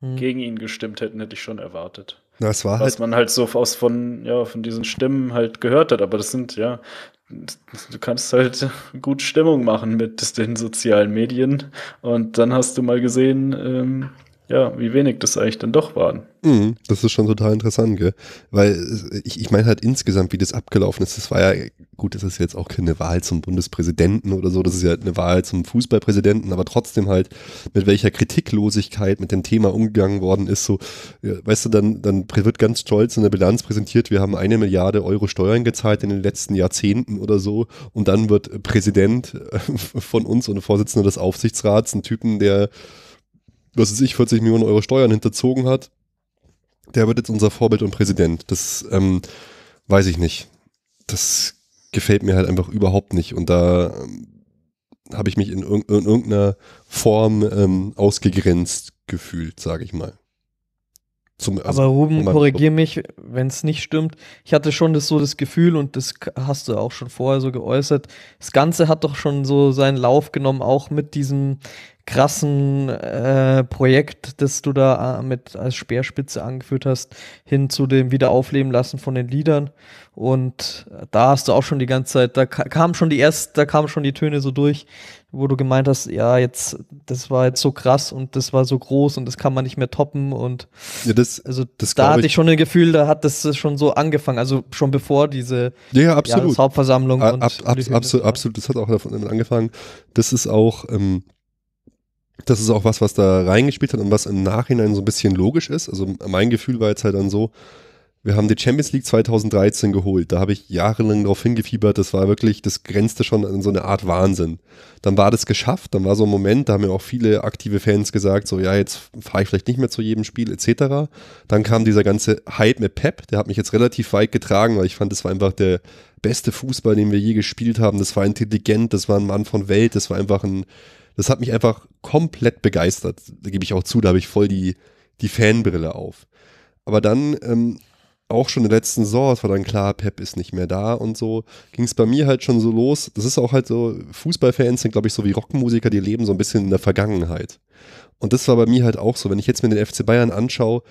mhm. gegen ihn gestimmt hätten, hätte ich schon erwartet. Das war Was halt man halt so aus von, ja, von diesen Stimmen halt gehört hat, aber das sind, ja, du kannst halt gut Stimmung machen mit den sozialen Medien. Und dann hast du mal gesehen, ähm, ja, wie wenig das eigentlich dann doch waren. Mhm, das ist schon total interessant, gell? Weil äh, ich, ich meine halt insgesamt, wie das abgelaufen ist, das war ja, gut, das ist jetzt auch keine Wahl zum Bundespräsidenten oder so, das ist ja halt eine Wahl zum Fußballpräsidenten, aber trotzdem halt, mit welcher Kritiklosigkeit mit dem Thema umgegangen worden ist, so, weißt du, dann, dann wird ganz stolz in der Bilanz präsentiert, wir haben eine Milliarde Euro Steuern gezahlt in den letzten Jahrzehnten oder so und dann wird Präsident äh, von uns und Vorsitzender des Aufsichtsrats ein Typen, der was weiß ich, 40 Millionen Euro Steuern hinterzogen hat, der wird jetzt unser Vorbild und Präsident. Das ähm, weiß ich nicht. Das gefällt mir halt einfach überhaupt nicht. Und da ähm, habe ich mich in, irg in irgendeiner Form ähm, ausgegrenzt gefühlt, sage ich mal. Zum, also Aber Ruben, korrigier mich, wenn es nicht stimmt. Ich hatte schon das so das Gefühl und das hast du auch schon vorher so geäußert. Das Ganze hat doch schon so seinen Lauf genommen, auch mit diesem krassen äh, Projekt, das du da äh, mit als Speerspitze angeführt hast, hin zu dem Wiederaufleben lassen von den Liedern. Und da hast du auch schon die ganze Zeit, da kam schon die erst, da kamen schon die Töne so durch, wo du gemeint hast, ja, jetzt, das war jetzt so krass und das war so groß und das kann man nicht mehr toppen und ja, das, also das da hatte ich schon ein Gefühl, da hat das schon so angefangen, also schon bevor diese ja, absolut. Ja, Hauptversammlung. Ab, ab, ab, absolut, absolut, das hat auch davon angefangen. Das ist auch, ähm, das ist auch was, was da reingespielt hat und was im Nachhinein so ein bisschen logisch ist. Also mein Gefühl war jetzt halt dann so, wir haben die Champions League 2013 geholt. Da habe ich jahrelang drauf hingefiebert. Das war wirklich, das grenzte schon an so eine Art Wahnsinn. Dann war das geschafft. Dann war so ein Moment, da haben ja auch viele aktive Fans gesagt, so ja, jetzt fahre ich vielleicht nicht mehr zu jedem Spiel etc. Dann kam dieser ganze Hype mit Pep. Der hat mich jetzt relativ weit getragen, weil ich fand, das war einfach der beste Fußball, den wir je gespielt haben. Das war intelligent, das war ein Mann von Welt, das war einfach ein das hat mich einfach komplett begeistert. Da gebe ich auch zu, da habe ich voll die, die Fanbrille auf. Aber dann, ähm, auch schon in der letzten Saison, es war dann klar, Pep ist nicht mehr da und so, ging es bei mir halt schon so los. Das ist auch halt so, Fußballfans sind, glaube ich, so wie Rockmusiker, die leben so ein bisschen in der Vergangenheit. Und das war bei mir halt auch so. Wenn ich jetzt mir den FC Bayern anschaue,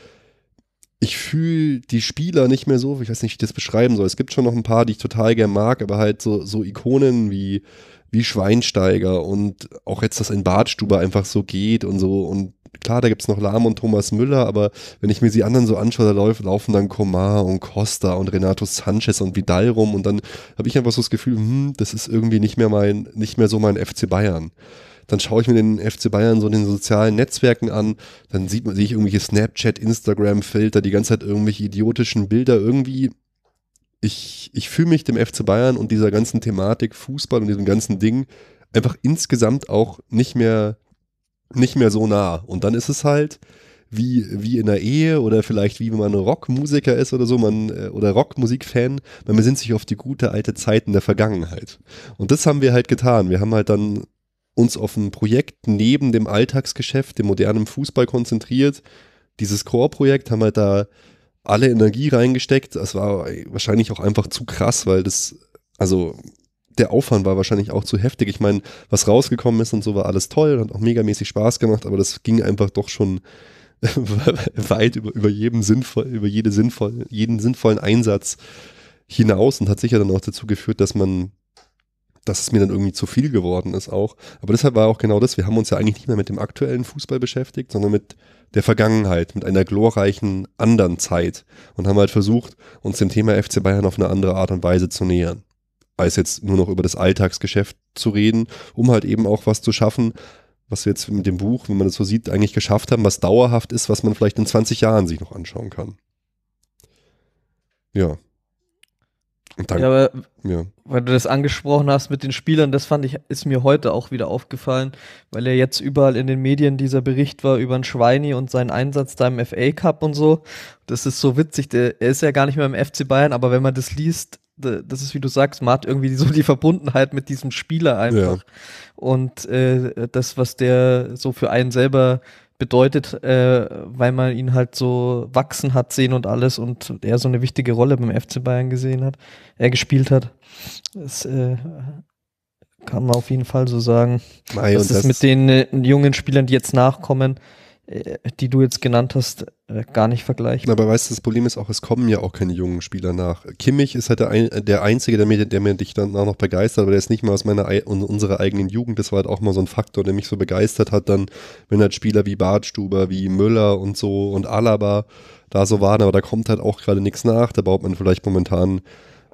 ich fühle die Spieler nicht mehr so, ich weiß nicht, wie ich das beschreiben soll. Es gibt schon noch ein paar, die ich total gern mag, aber halt so, so Ikonen wie wie Schweinsteiger und auch jetzt, dass in Badstube einfach so geht und so und klar, da gibt es noch Lahm und Thomas Müller, aber wenn ich mir die anderen so anschaue, da lauf, laufen dann Komar und Costa und Renato Sanchez und Vidal rum und dann habe ich einfach so das Gefühl, hm, das ist irgendwie nicht mehr mein, nicht mehr so mein FC Bayern. Dann schaue ich mir den FC Bayern so in den sozialen Netzwerken an, dann sieht man, sehe ich irgendwelche Snapchat, Instagram-Filter, die ganze Zeit irgendwelche idiotischen Bilder, irgendwie ich, ich fühle mich dem FC Bayern und dieser ganzen Thematik Fußball und diesem ganzen Ding einfach insgesamt auch nicht mehr, nicht mehr so nah. Und dann ist es halt wie, wie in der Ehe oder vielleicht wie wenn man Rockmusiker ist oder so, man, äh, oder Rockmusikfan, man besinnt sich auf die gute alte Zeiten der Vergangenheit. Und das haben wir halt getan. Wir haben halt dann uns auf ein Projekt neben dem Alltagsgeschäft, dem modernen Fußball konzentriert. Dieses Core-Projekt haben halt da alle Energie reingesteckt. Es war wahrscheinlich auch einfach zu krass, weil das, also der Aufwand war wahrscheinlich auch zu heftig. Ich meine, was rausgekommen ist und so war alles toll, und hat auch megamäßig Spaß gemacht, aber das ging einfach doch schon weit über, über jedem sinnvoll, über jede sinnvoll, jeden sinnvollen Einsatz hinaus und hat sicher dann auch dazu geführt, dass man, dass es mir dann irgendwie zu viel geworden ist auch. Aber deshalb war auch genau das, wir haben uns ja eigentlich nicht mehr mit dem aktuellen Fußball beschäftigt, sondern mit der Vergangenheit, mit einer glorreichen anderen Zeit und haben halt versucht, uns dem Thema FC Bayern auf eine andere Art und Weise zu nähern. Als jetzt nur noch über das Alltagsgeschäft zu reden, um halt eben auch was zu schaffen, was wir jetzt mit dem Buch, wenn man das so sieht, eigentlich geschafft haben, was dauerhaft ist, was man vielleicht in 20 Jahren sich noch anschauen kann. Ja, Dank. Ja, aber ja. weil du das angesprochen hast mit den Spielern, das fand ich, ist mir heute auch wieder aufgefallen, weil ja jetzt überall in den Medien dieser Bericht war über den Schweini und seinen Einsatz da im FA Cup und so. Das ist so witzig, der, er ist ja gar nicht mehr im FC Bayern, aber wenn man das liest, das ist wie du sagst, man irgendwie so die Verbundenheit mit diesem Spieler einfach. Ja. Und äh, das, was der so für einen selber bedeutet, äh, weil man ihn halt so wachsen hat sehen und alles und er so eine wichtige Rolle beim FC Bayern gesehen hat, er gespielt hat. Das äh, kann man auf jeden Fall so sagen. Mai, das, das ist mit den äh, jungen Spielern, die jetzt nachkommen, äh, die du jetzt genannt hast, äh, gar nicht vergleichbar. Aber weißt du, das Problem ist auch, es kommen ja auch keine jungen Spieler nach. Kimmich ist halt der, ein, äh, der Einzige, der mir, der mir dich dann auch noch begeistert, aber der ist nicht mal aus meiner, unserer eigenen Jugend. Das war halt auch mal so ein Faktor, der mich so begeistert hat, dann, wenn halt Spieler wie Bartstuber, wie Müller und so und Alaba da so waren, aber da kommt halt auch gerade nichts nach. Da baut man vielleicht momentan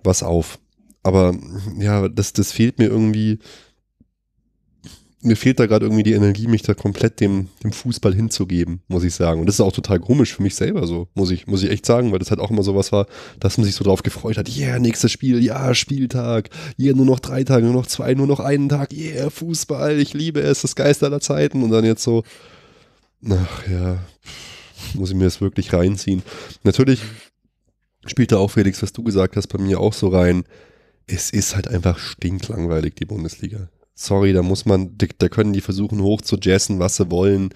was auf. Aber ja, das, das fehlt mir irgendwie mir fehlt da gerade irgendwie die Energie, mich da komplett dem, dem Fußball hinzugeben, muss ich sagen. Und das ist auch total komisch für mich selber so, muss ich, muss ich echt sagen, weil das halt auch immer sowas war, dass man sich so drauf gefreut hat, yeah, nächstes Spiel, ja, yeah, Spieltag, yeah, nur noch drei Tage, nur noch zwei, nur noch einen Tag, yeah, Fußball, ich liebe es, das Geist aller Zeiten. Und dann jetzt so, ach ja, muss ich mir das wirklich reinziehen. Natürlich spielt da auch, Felix, was du gesagt hast, bei mir auch so rein. Es ist halt einfach stinklangweilig, die Bundesliga sorry, da muss man, da können die versuchen hoch zu jazzen, was sie wollen.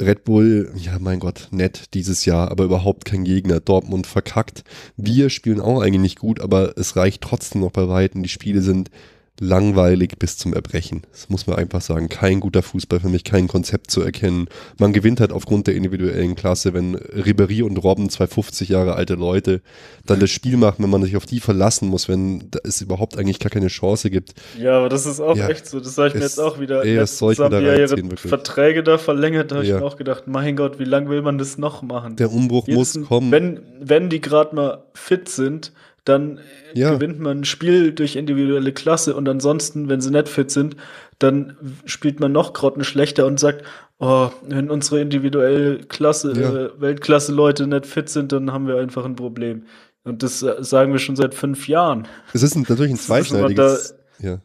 Red Bull, ja mein Gott, nett dieses Jahr, aber überhaupt kein Gegner. Dortmund verkackt. Wir spielen auch eigentlich nicht gut, aber es reicht trotzdem noch bei Weitem. Die Spiele sind langweilig bis zum Erbrechen. Das muss man einfach sagen. Kein guter Fußball für mich, kein Konzept zu erkennen. Man gewinnt halt aufgrund der individuellen Klasse, wenn Ribery und Robben, zwei 50 Jahre alte Leute, dann das Spiel machen, wenn man sich auf die verlassen muss, wenn es überhaupt eigentlich gar keine Chance gibt. Ja, aber das ist auch ja, echt so. Das sage ich es, mir jetzt auch wieder. Ey, das soll ich mir da reinziehen, wirklich. Verträge da verlängert, da habe ich mir auch gedacht, mein Gott, wie lange will man das noch machen? Der Umbruch jetzt, muss kommen. Wenn, wenn die gerade mal fit sind, dann äh, ja. gewinnt man ein Spiel durch individuelle Klasse und ansonsten, wenn sie nicht fit sind, dann spielt man noch grottenschlechter und sagt, oh, wenn unsere individuelle Klasse, ja. äh, Weltklasse-Leute nicht fit sind, dann haben wir einfach ein Problem. Und das äh, sagen wir schon seit fünf Jahren. Es ist natürlich ein zweischneidiges. Da, ja.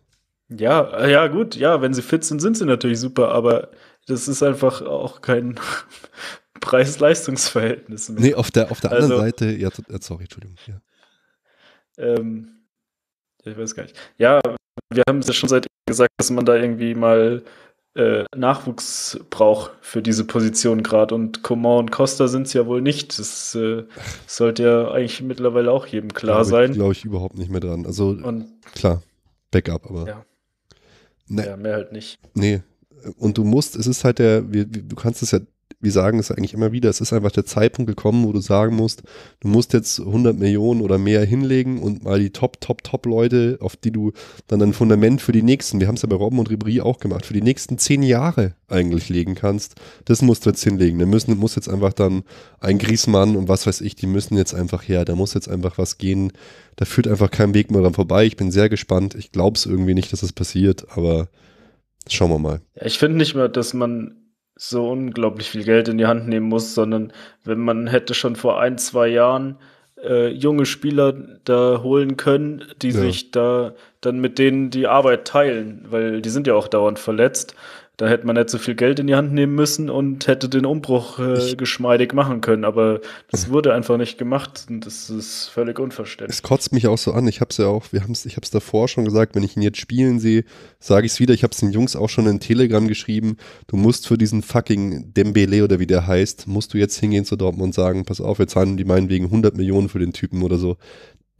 ja, ja, gut, ja, wenn sie fit sind, sind sie natürlich super, aber das ist einfach auch kein Preis-Leistungs-Verhältnis mehr. Nee, auf der, auf der also, anderen Seite, ja, äh, sorry, Entschuldigung. Ja. Ähm, ich weiß gar nicht. Ja, wir haben es ja schon seit gesagt, dass man da irgendwie mal äh, Nachwuchs braucht für diese Position gerade. Und Coman und Costa sind es ja wohl nicht. Das äh, sollte ja eigentlich mittlerweile auch jedem klar glaube sein. Glaube ich überhaupt nicht mehr dran. Also und, klar, Backup, aber. Ja. Nee. ja, mehr halt nicht. Nee. Und du musst, es ist halt der, wir, du kannst es ja wir sagen es eigentlich immer wieder, es ist einfach der Zeitpunkt gekommen, wo du sagen musst, du musst jetzt 100 Millionen oder mehr hinlegen und mal die Top, Top, Top-Leute, auf die du dann ein Fundament für die nächsten, wir haben es ja bei Robben und Ribri auch gemacht, für die nächsten zehn Jahre eigentlich legen kannst, das musst du jetzt hinlegen. Da müssen, muss jetzt einfach dann ein Griesmann und was weiß ich, die müssen jetzt einfach her, da muss jetzt einfach was gehen, da führt einfach kein Weg mehr dran vorbei. Ich bin sehr gespannt, ich glaube es irgendwie nicht, dass es das passiert, aber schauen wir mal. ich finde nicht mehr, dass man so unglaublich viel Geld in die Hand nehmen muss, sondern wenn man hätte schon vor ein, zwei Jahren äh, junge Spieler da holen können, die ja. sich da dann mit denen die Arbeit teilen, weil die sind ja auch dauernd verletzt. Da hätte man nicht so viel Geld in die Hand nehmen müssen und hätte den Umbruch äh, geschmeidig machen können. Aber das wurde einfach nicht gemacht und das ist völlig unverständlich. Es kotzt mich auch so an. Ich habe es ja auch, wir haben's, ich habe es davor schon gesagt, wenn ich ihn jetzt spielen sehe, sage ich es wieder. Ich habe es den Jungs auch schon in Telegram geschrieben. Du musst für diesen fucking Dembele oder wie der heißt, musst du jetzt hingehen zu Dortmund und sagen, pass auf, wir zahlen die meinen wegen 100 Millionen für den Typen oder so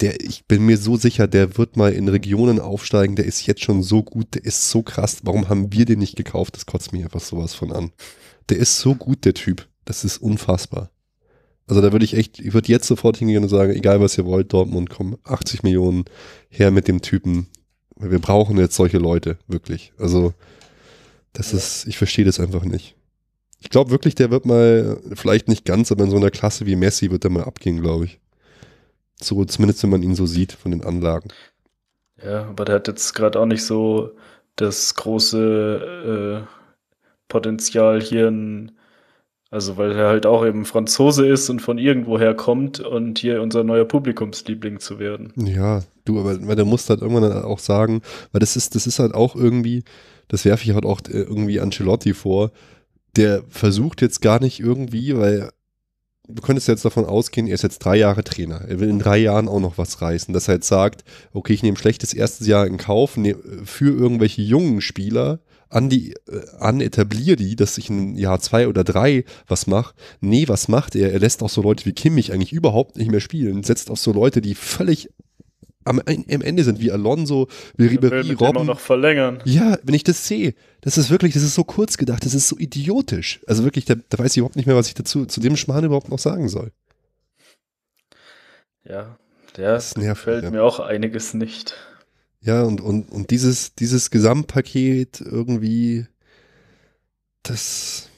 der, ich bin mir so sicher, der wird mal in Regionen aufsteigen, der ist jetzt schon so gut, der ist so krass. Warum haben wir den nicht gekauft? Das kotzt mir einfach sowas von an. Der ist so gut, der Typ. Das ist unfassbar. Also da würde ich echt, ich würde jetzt sofort hingehen und sagen, egal was ihr wollt, Dortmund, komm, 80 Millionen her mit dem Typen. Wir brauchen jetzt solche Leute, wirklich. Also, das ja. ist, ich verstehe das einfach nicht. Ich glaube wirklich, der wird mal, vielleicht nicht ganz, aber in so einer Klasse wie Messi wird er mal abgehen, glaube ich. So, zumindest wenn man ihn so sieht von den Anlagen. Ja, aber der hat jetzt gerade auch nicht so das große äh, Potenzial hier ein, also weil er halt auch eben Franzose ist und von irgendwoher kommt und hier unser neuer Publikumsliebling zu werden. Ja, du, aber, aber der muss halt irgendwann auch sagen, weil das ist, das ist halt auch irgendwie, das werfe ich halt auch äh, irgendwie Ancelotti vor, der versucht jetzt gar nicht irgendwie, weil du könntest jetzt davon ausgehen, er ist jetzt drei Jahre Trainer. Er will in drei Jahren auch noch was reißen, dass er jetzt sagt, okay, ich nehme schlechtes erstes Jahr in Kauf nehm, für irgendwelche jungen Spieler an die, äh, an etabliere die, dass ich in Jahr zwei oder drei was mache. Nee, was macht er? Er lässt auch so Leute wie Kimmich eigentlich überhaupt nicht mehr spielen, setzt auf so Leute, die völlig am, am Ende sind, wie Alonso, wie Ribéry, Robben. noch verlängern. Ja, wenn ich das sehe, das ist wirklich, das ist so kurz gedacht, das ist so idiotisch. Also wirklich, da, da weiß ich überhaupt nicht mehr, was ich dazu, zu dem Schmarrn überhaupt noch sagen soll. Ja, der das nervt, fällt ja. mir auch einiges nicht. Ja, und, und, und dieses, dieses Gesamtpaket irgendwie, das,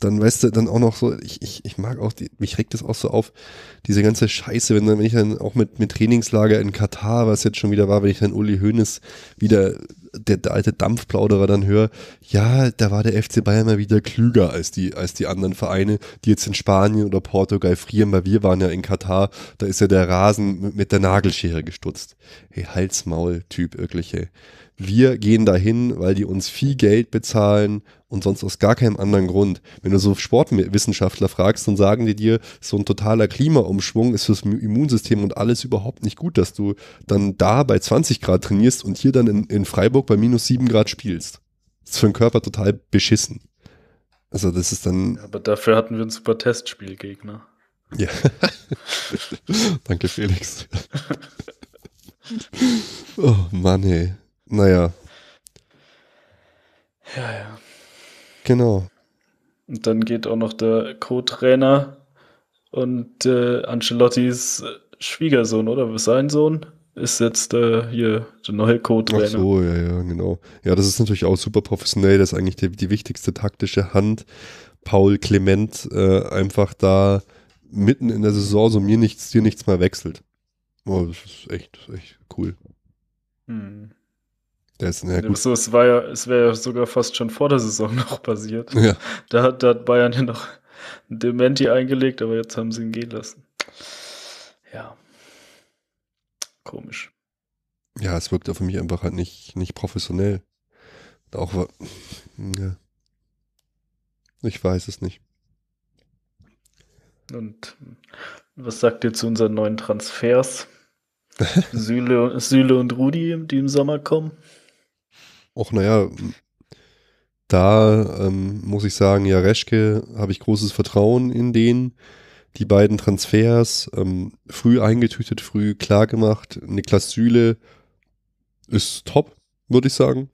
dann weißt du, dann auch noch so, ich, ich, ich mag auch, die, mich regt das auch so auf, diese ganze Scheiße, wenn, dann, wenn ich dann auch mit, mit Trainingslager in Katar, was jetzt schon wieder war, wenn ich dann Uli Hoeneß wieder, der, der alte Dampfplauderer dann höre, ja, da war der FC Bayern mal wieder klüger als die, als die anderen Vereine, die jetzt in Spanien oder Portugal frieren, weil wir waren ja in Katar, da ist ja der Rasen mit, mit der Nagelschere gestutzt. Hey, Halsmaul, Typ, wirklich, ey wir gehen dahin, weil die uns viel Geld bezahlen und sonst aus gar keinem anderen Grund. Wenn du so Sportwissenschaftler fragst, dann sagen die dir, so ein totaler Klimaumschwung ist fürs Immunsystem und alles überhaupt nicht gut, dass du dann da bei 20 Grad trainierst und hier dann in, in Freiburg bei minus 7 Grad spielst. Das ist für den Körper total beschissen. Also das ist dann. Aber dafür hatten wir ein super Testspielgegner. Ja. Danke, Felix. oh Mann, ey. Naja. Ja, ja. Genau. Und dann geht auch noch der Co-Trainer und äh, Ancelottis äh, Schwiegersohn, oder? Sein Sohn ist jetzt äh, hier der neue Co-Trainer. Ach so, ja, ja, genau. Ja, das ist natürlich auch super professionell, dass eigentlich die, die wichtigste taktische Hand Paul Clement äh, einfach da mitten in der Saison so mir nichts, dir nichts mehr wechselt. Oh, das ist echt, das ist echt cool. Hm. Der ist ja, so, es war ja, es wäre ja sogar fast schon vor der Saison noch passiert. Ja. Da, hat, da hat Bayern ja noch einen Dementi eingelegt, aber jetzt haben sie ihn gehen lassen. Ja. Komisch. Ja, es wirkt ja für mich einfach halt nicht, nicht professionell. auch, ja. Ich weiß es nicht. Und was sagt ihr zu unseren neuen Transfers? Süle, Süle und Rudi, die im Sommer kommen? auch, naja, da ähm, muss ich sagen, ja, Reschke habe ich großes Vertrauen in den. Die beiden Transfers, ähm, früh eingetütet, früh klar gemacht. Niklas Süle ist top, würde ich sagen.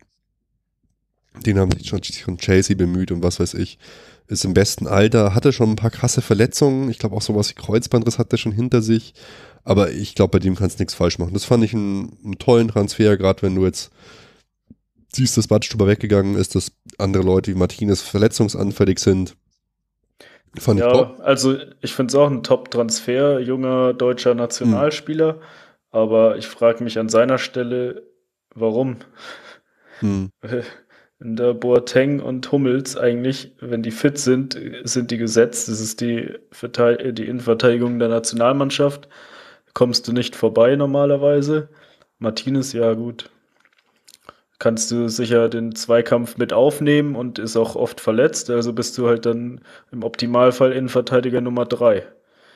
Den haben sich schon, schon Chelsea bemüht und was weiß ich. Ist im besten Alter, hatte schon ein paar krasse Verletzungen. Ich glaube auch sowas wie Kreuzbandriss hat er schon hinter sich. Aber ich glaube, bei dem kannst du nichts falsch machen. Das fand ich einen, einen tollen Transfer, gerade wenn du jetzt siehst, dass Badstuber weggegangen ist, dass andere Leute wie Martinez verletzungsanfällig sind. Fand ja, ich top. also ich finde es auch ein Top-Transfer, junger deutscher Nationalspieler, hm. aber ich frage mich an seiner Stelle, warum? Hm. In der Boateng und Hummels eigentlich, wenn die fit sind, sind die gesetzt. Das ist die, Verteid äh, die Innenverteidigung der Nationalmannschaft. Kommst du nicht vorbei normalerweise. Martinez, ja gut, kannst du sicher den Zweikampf mit aufnehmen und ist auch oft verletzt. Also bist du halt dann im Optimalfall Innenverteidiger Nummer 3.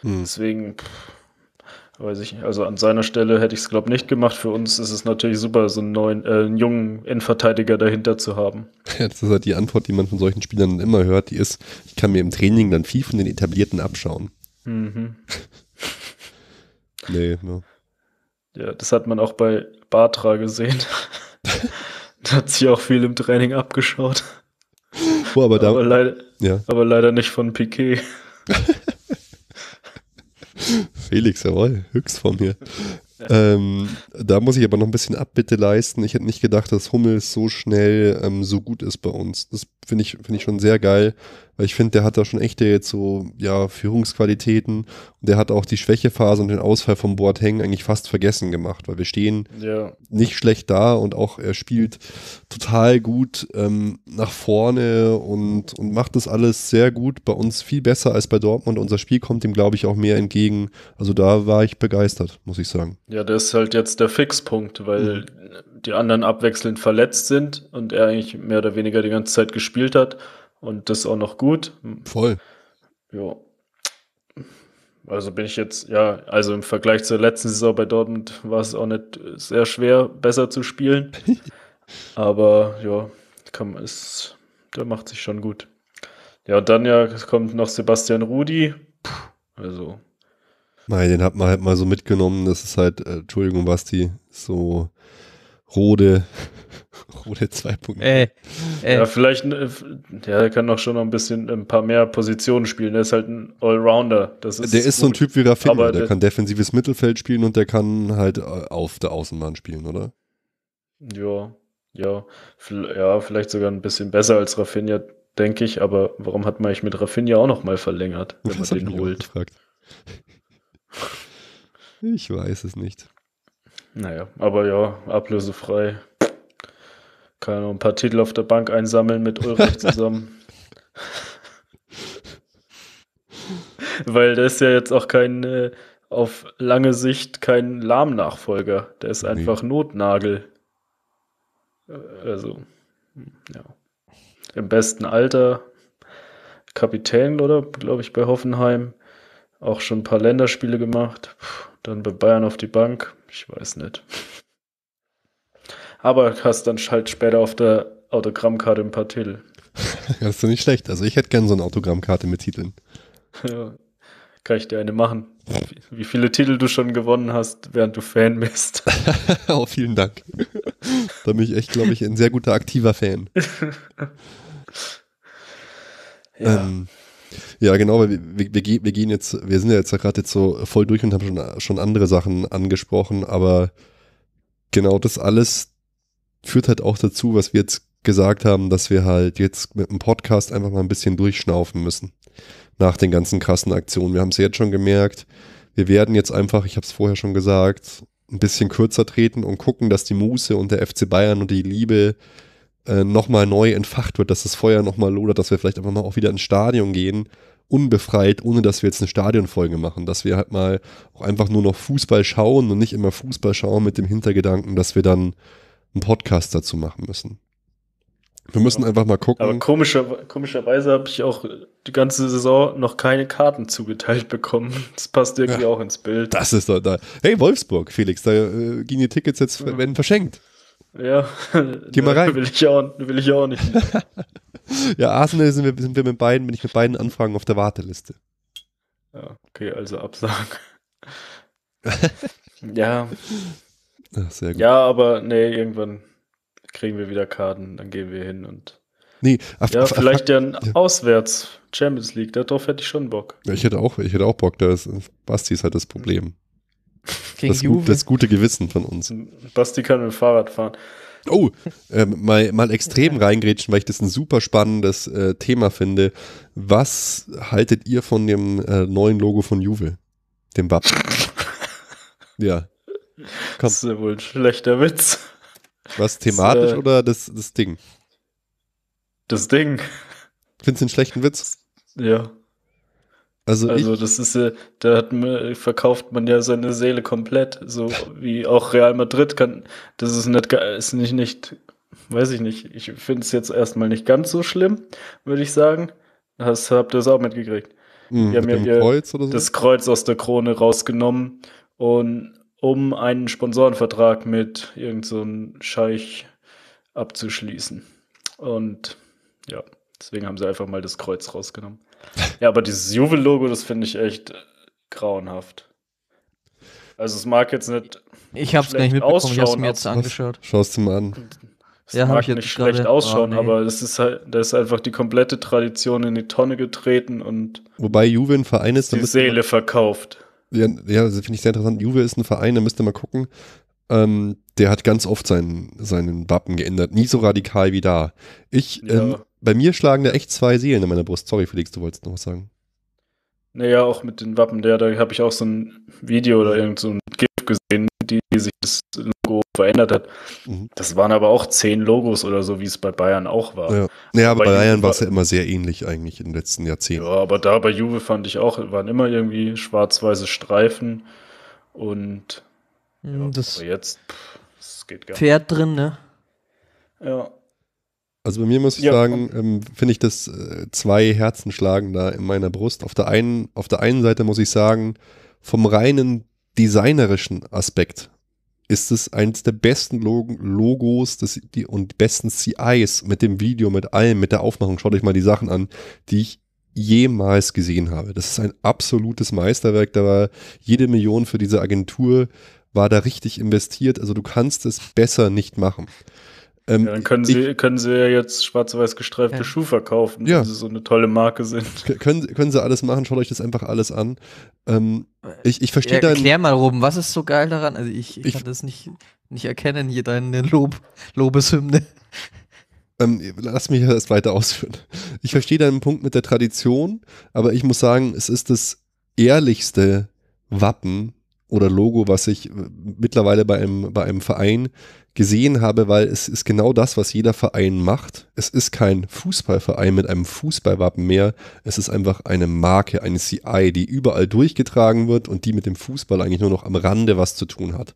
Hm. Deswegen, pff, weiß ich, also an seiner Stelle hätte ich es, glaube ich, nicht gemacht. Für uns ist es natürlich super, so einen neuen, äh, einen jungen Innenverteidiger dahinter zu haben. das ist halt die Antwort, die man von solchen Spielern immer hört, die ist, ich kann mir im Training dann viel von den Etablierten abschauen. Mhm. nee, ne. Ja, das hat man auch bei Bartra gesehen. Hat sich auch viel im Training abgeschaut. Oh, aber, da, aber, leider, ja. aber leider nicht von Piquet. Felix, jawohl, höchst von mir. ähm, da muss ich aber noch ein bisschen Abbitte leisten. Ich hätte nicht gedacht, dass Hummel so schnell ähm, so gut ist bei uns. Das finde ich, find ich schon sehr geil weil ich finde, der hat da schon echte jetzt so, ja, Führungsqualitäten und der hat auch die Schwächephase und den Ausfall vom Board hängen eigentlich fast vergessen gemacht, weil wir stehen ja. nicht schlecht da und auch er spielt total gut ähm, nach vorne und, und macht das alles sehr gut, bei uns viel besser als bei Dortmund. Unser Spiel kommt ihm, glaube ich, auch mehr entgegen. Also da war ich begeistert, muss ich sagen. Ja, das ist halt jetzt der Fixpunkt, weil mhm. die anderen abwechselnd verletzt sind und er eigentlich mehr oder weniger die ganze Zeit gespielt hat und das auch noch gut. Voll. Ja. Also bin ich jetzt, ja, also im Vergleich zur letzten Saison bei Dortmund war es auch nicht sehr schwer, besser zu spielen. Aber ja, kann man, ist, der macht sich schon gut. Ja, und dann ja, es kommt noch Sebastian Rudi. Puh, also. Nein, den hat man halt mal so mitgenommen. Das ist halt, äh, Entschuldigung, Basti, so Rode Krone 2.0. Ey, ey. Ja, vielleicht, ne, ja, er kann doch schon noch ein bisschen ein paar mehr Positionen spielen. Er ist halt ein Allrounder. Das ist der ist gut. so ein Typ wie Rafinha. Der, der kann defensives Mittelfeld spielen und der kann halt äh, auf der Außenbahn spielen, oder? Ja, ja. Ja, vielleicht sogar ein bisschen besser als Rafinha, denke ich. Aber warum hat man mich mit Rafinha auch noch mal verlängert, wenn das man den holt? Ich weiß es nicht. Naja, aber ja, ablösefrei. Kann noch ein paar Titel auf der Bank einsammeln mit Ulrich zusammen. Weil der ist ja jetzt auch kein, äh, auf lange Sicht kein Lahm-Nachfolger. Der ist einfach nee. Notnagel. Äh, also, ja. Im besten Alter Kapitän, oder? Glaube ich, bei Hoffenheim. Auch schon ein paar Länderspiele gemacht. Puh, dann bei Bayern auf die Bank. Ich weiß nicht aber hast dann halt später auf der Autogrammkarte ein paar Titel. das ist doch nicht schlecht. Also ich hätte gern so eine Autogrammkarte mit Titeln. Ja, kann ich dir eine machen. Wie viele Titel du schon gewonnen hast, während du Fan bist. oh, vielen Dank. da bin ich echt, glaube ich, ein sehr guter aktiver Fan. ja. Ähm, ja, genau, weil wir, wir, wir, gehen jetzt, wir sind ja jetzt gerade jetzt so voll durch und haben schon, schon andere Sachen angesprochen, aber genau das alles führt halt auch dazu, was wir jetzt gesagt haben, dass wir halt jetzt mit dem Podcast einfach mal ein bisschen durchschnaufen müssen nach den ganzen krassen Aktionen. Wir haben es jetzt schon gemerkt. Wir werden jetzt einfach, ich habe es vorher schon gesagt, ein bisschen kürzer treten und gucken, dass die Muße und der FC Bayern und die Liebe äh, nochmal neu entfacht wird, dass das Feuer nochmal lodert, dass wir vielleicht einfach mal auch wieder ins Stadion gehen, unbefreit, ohne dass wir jetzt eine Stadionfolge machen, dass wir halt mal auch einfach nur noch Fußball schauen und nicht immer Fußball schauen mit dem Hintergedanken, dass wir dann einen Podcast dazu machen müssen. Wir müssen einfach mal gucken. Aber komischer, komischerweise habe ich auch die ganze Saison noch keine Karten zugeteilt bekommen. Das passt irgendwie ja, auch ins Bild. Das ist doch da. Hey, Wolfsburg, Felix, da äh, gehen die Tickets jetzt, ja. werden verschenkt. Ja, geh mal rein. Will ich auch, will ich auch nicht. ja, Arsenal sind wir, sind wir mit beiden, bin ich mit beiden Anfragen auf der Warteliste. Ja, okay, also Absagen. ja. Ach, sehr gut. Ja, aber nee, irgendwann kriegen wir wieder Karten, dann gehen wir hin und. Nee, auf, ja, auf, vielleicht dann ja. auswärts Champions League, darauf hätte ich schon Bock. Ja, ich hätte auch, ich hätte auch Bock, da ist, Basti ist halt das Problem. Gegen das, Juve. das gute Gewissen von uns. Basti kann mit dem Fahrrad fahren. Oh, ähm, mal, mal extrem reingrätschen, weil ich das ein super spannendes äh, Thema finde. Was haltet ihr von dem äh, neuen Logo von Juve? Dem Wappen? ja. Komm. Das ist ja wohl ein schlechter Witz. Was thematisch das, äh, oder das, das Ding? Das Ding. Findest du einen schlechten Witz? Ja. Also, also ich, das ist ja, da hat, verkauft man ja seine Seele komplett, so wie auch Real Madrid kann. Das ist nicht, ist nicht, nicht weiß ich nicht. Ich finde es jetzt erstmal nicht ganz so schlimm, würde ich sagen. Hast, habt ihr das auch mitgekriegt? Mhm, die haben mit ja Kreuz so? das Kreuz aus der Krone rausgenommen und um einen Sponsorenvertrag mit irgendeinem so Scheich abzuschließen. Und ja, deswegen haben sie einfach mal das Kreuz rausgenommen. ja, aber dieses Juwel-Logo, das finde ich echt grauenhaft. Also es mag jetzt nicht. Ich habe es gar nicht mitbekommen. Ich habe es mir jetzt angeschaut. Schaust du mal an. Es ja, mag ich jetzt nicht schlecht gerade, ah, ausschauen, oh, nee. aber das ist halt, da ist einfach die komplette Tradition in die Tonne getreten und wobei Juve ein Verein ist, die Seele verkauft. Ja, ja finde ich sehr interessant. Juve ist ein Verein, da müsst ihr mal gucken. Ähm, der hat ganz oft seinen, seinen Wappen geändert. Nie so radikal wie da. Ich, ja. ähm, bei mir schlagen da echt zwei Seelen in meiner Brust. Sorry, Felix, du wolltest noch was sagen. Naja, auch mit den Wappen, der, da habe ich auch so ein Video oder irgend so ein GIF gesehen, die sich das Logo verändert hat. Mhm. Das waren aber auch zehn Logos oder so, wie es bei Bayern auch war. Ja, ja aber bei, Bayern war es ja immer sehr ähnlich eigentlich in den letzten Jahrzehnten. Ja, aber da bei Juve fand ich auch, waren immer irgendwie schwarz-weiße Streifen und hm, ja, das jetzt pff, das geht gar nicht. Pferd drin, ne? Ja. Also bei mir muss ich ja. sagen, ähm, finde ich das äh, zwei Herzen schlagen da in meiner Brust. Auf der einen, auf der einen Seite muss ich sagen, vom reinen designerischen Aspekt ist es eines der besten Log Logos des, die, und besten CIs mit dem Video, mit allem, mit der Aufmachung. Schaut euch mal die Sachen an, die ich jemals gesehen habe. Das ist ein absolutes Meisterwerk. Da war jede Million für diese Agentur, war da richtig investiert. Also du kannst es besser nicht machen. Ähm, ja, dann können sie, ich, können sie ja jetzt schwarz-weiß gestreifte ja. Schuhe verkaufen, ja. wenn sie so eine tolle Marke sind. K können, können sie alles machen, schaut euch das einfach alles an. Ähm, ich ich verstehe ja, Erklär mal, Ruben, was ist so geil daran? Also ich, ich, ich kann das nicht, nicht erkennen, hier deine Lob, Lobeshymne. Ähm, lass mich das weiter ausführen. Ich verstehe deinen Punkt mit der Tradition, aber ich muss sagen, es ist das ehrlichste Wappen, oder Logo, was ich äh, mittlerweile bei einem, bei einem Verein gesehen habe, weil es ist genau das, was jeder Verein macht. Es ist kein Fußballverein mit einem Fußballwappen mehr. Es ist einfach eine Marke, eine CI, die überall durchgetragen wird und die mit dem Fußball eigentlich nur noch am Rande was zu tun hat.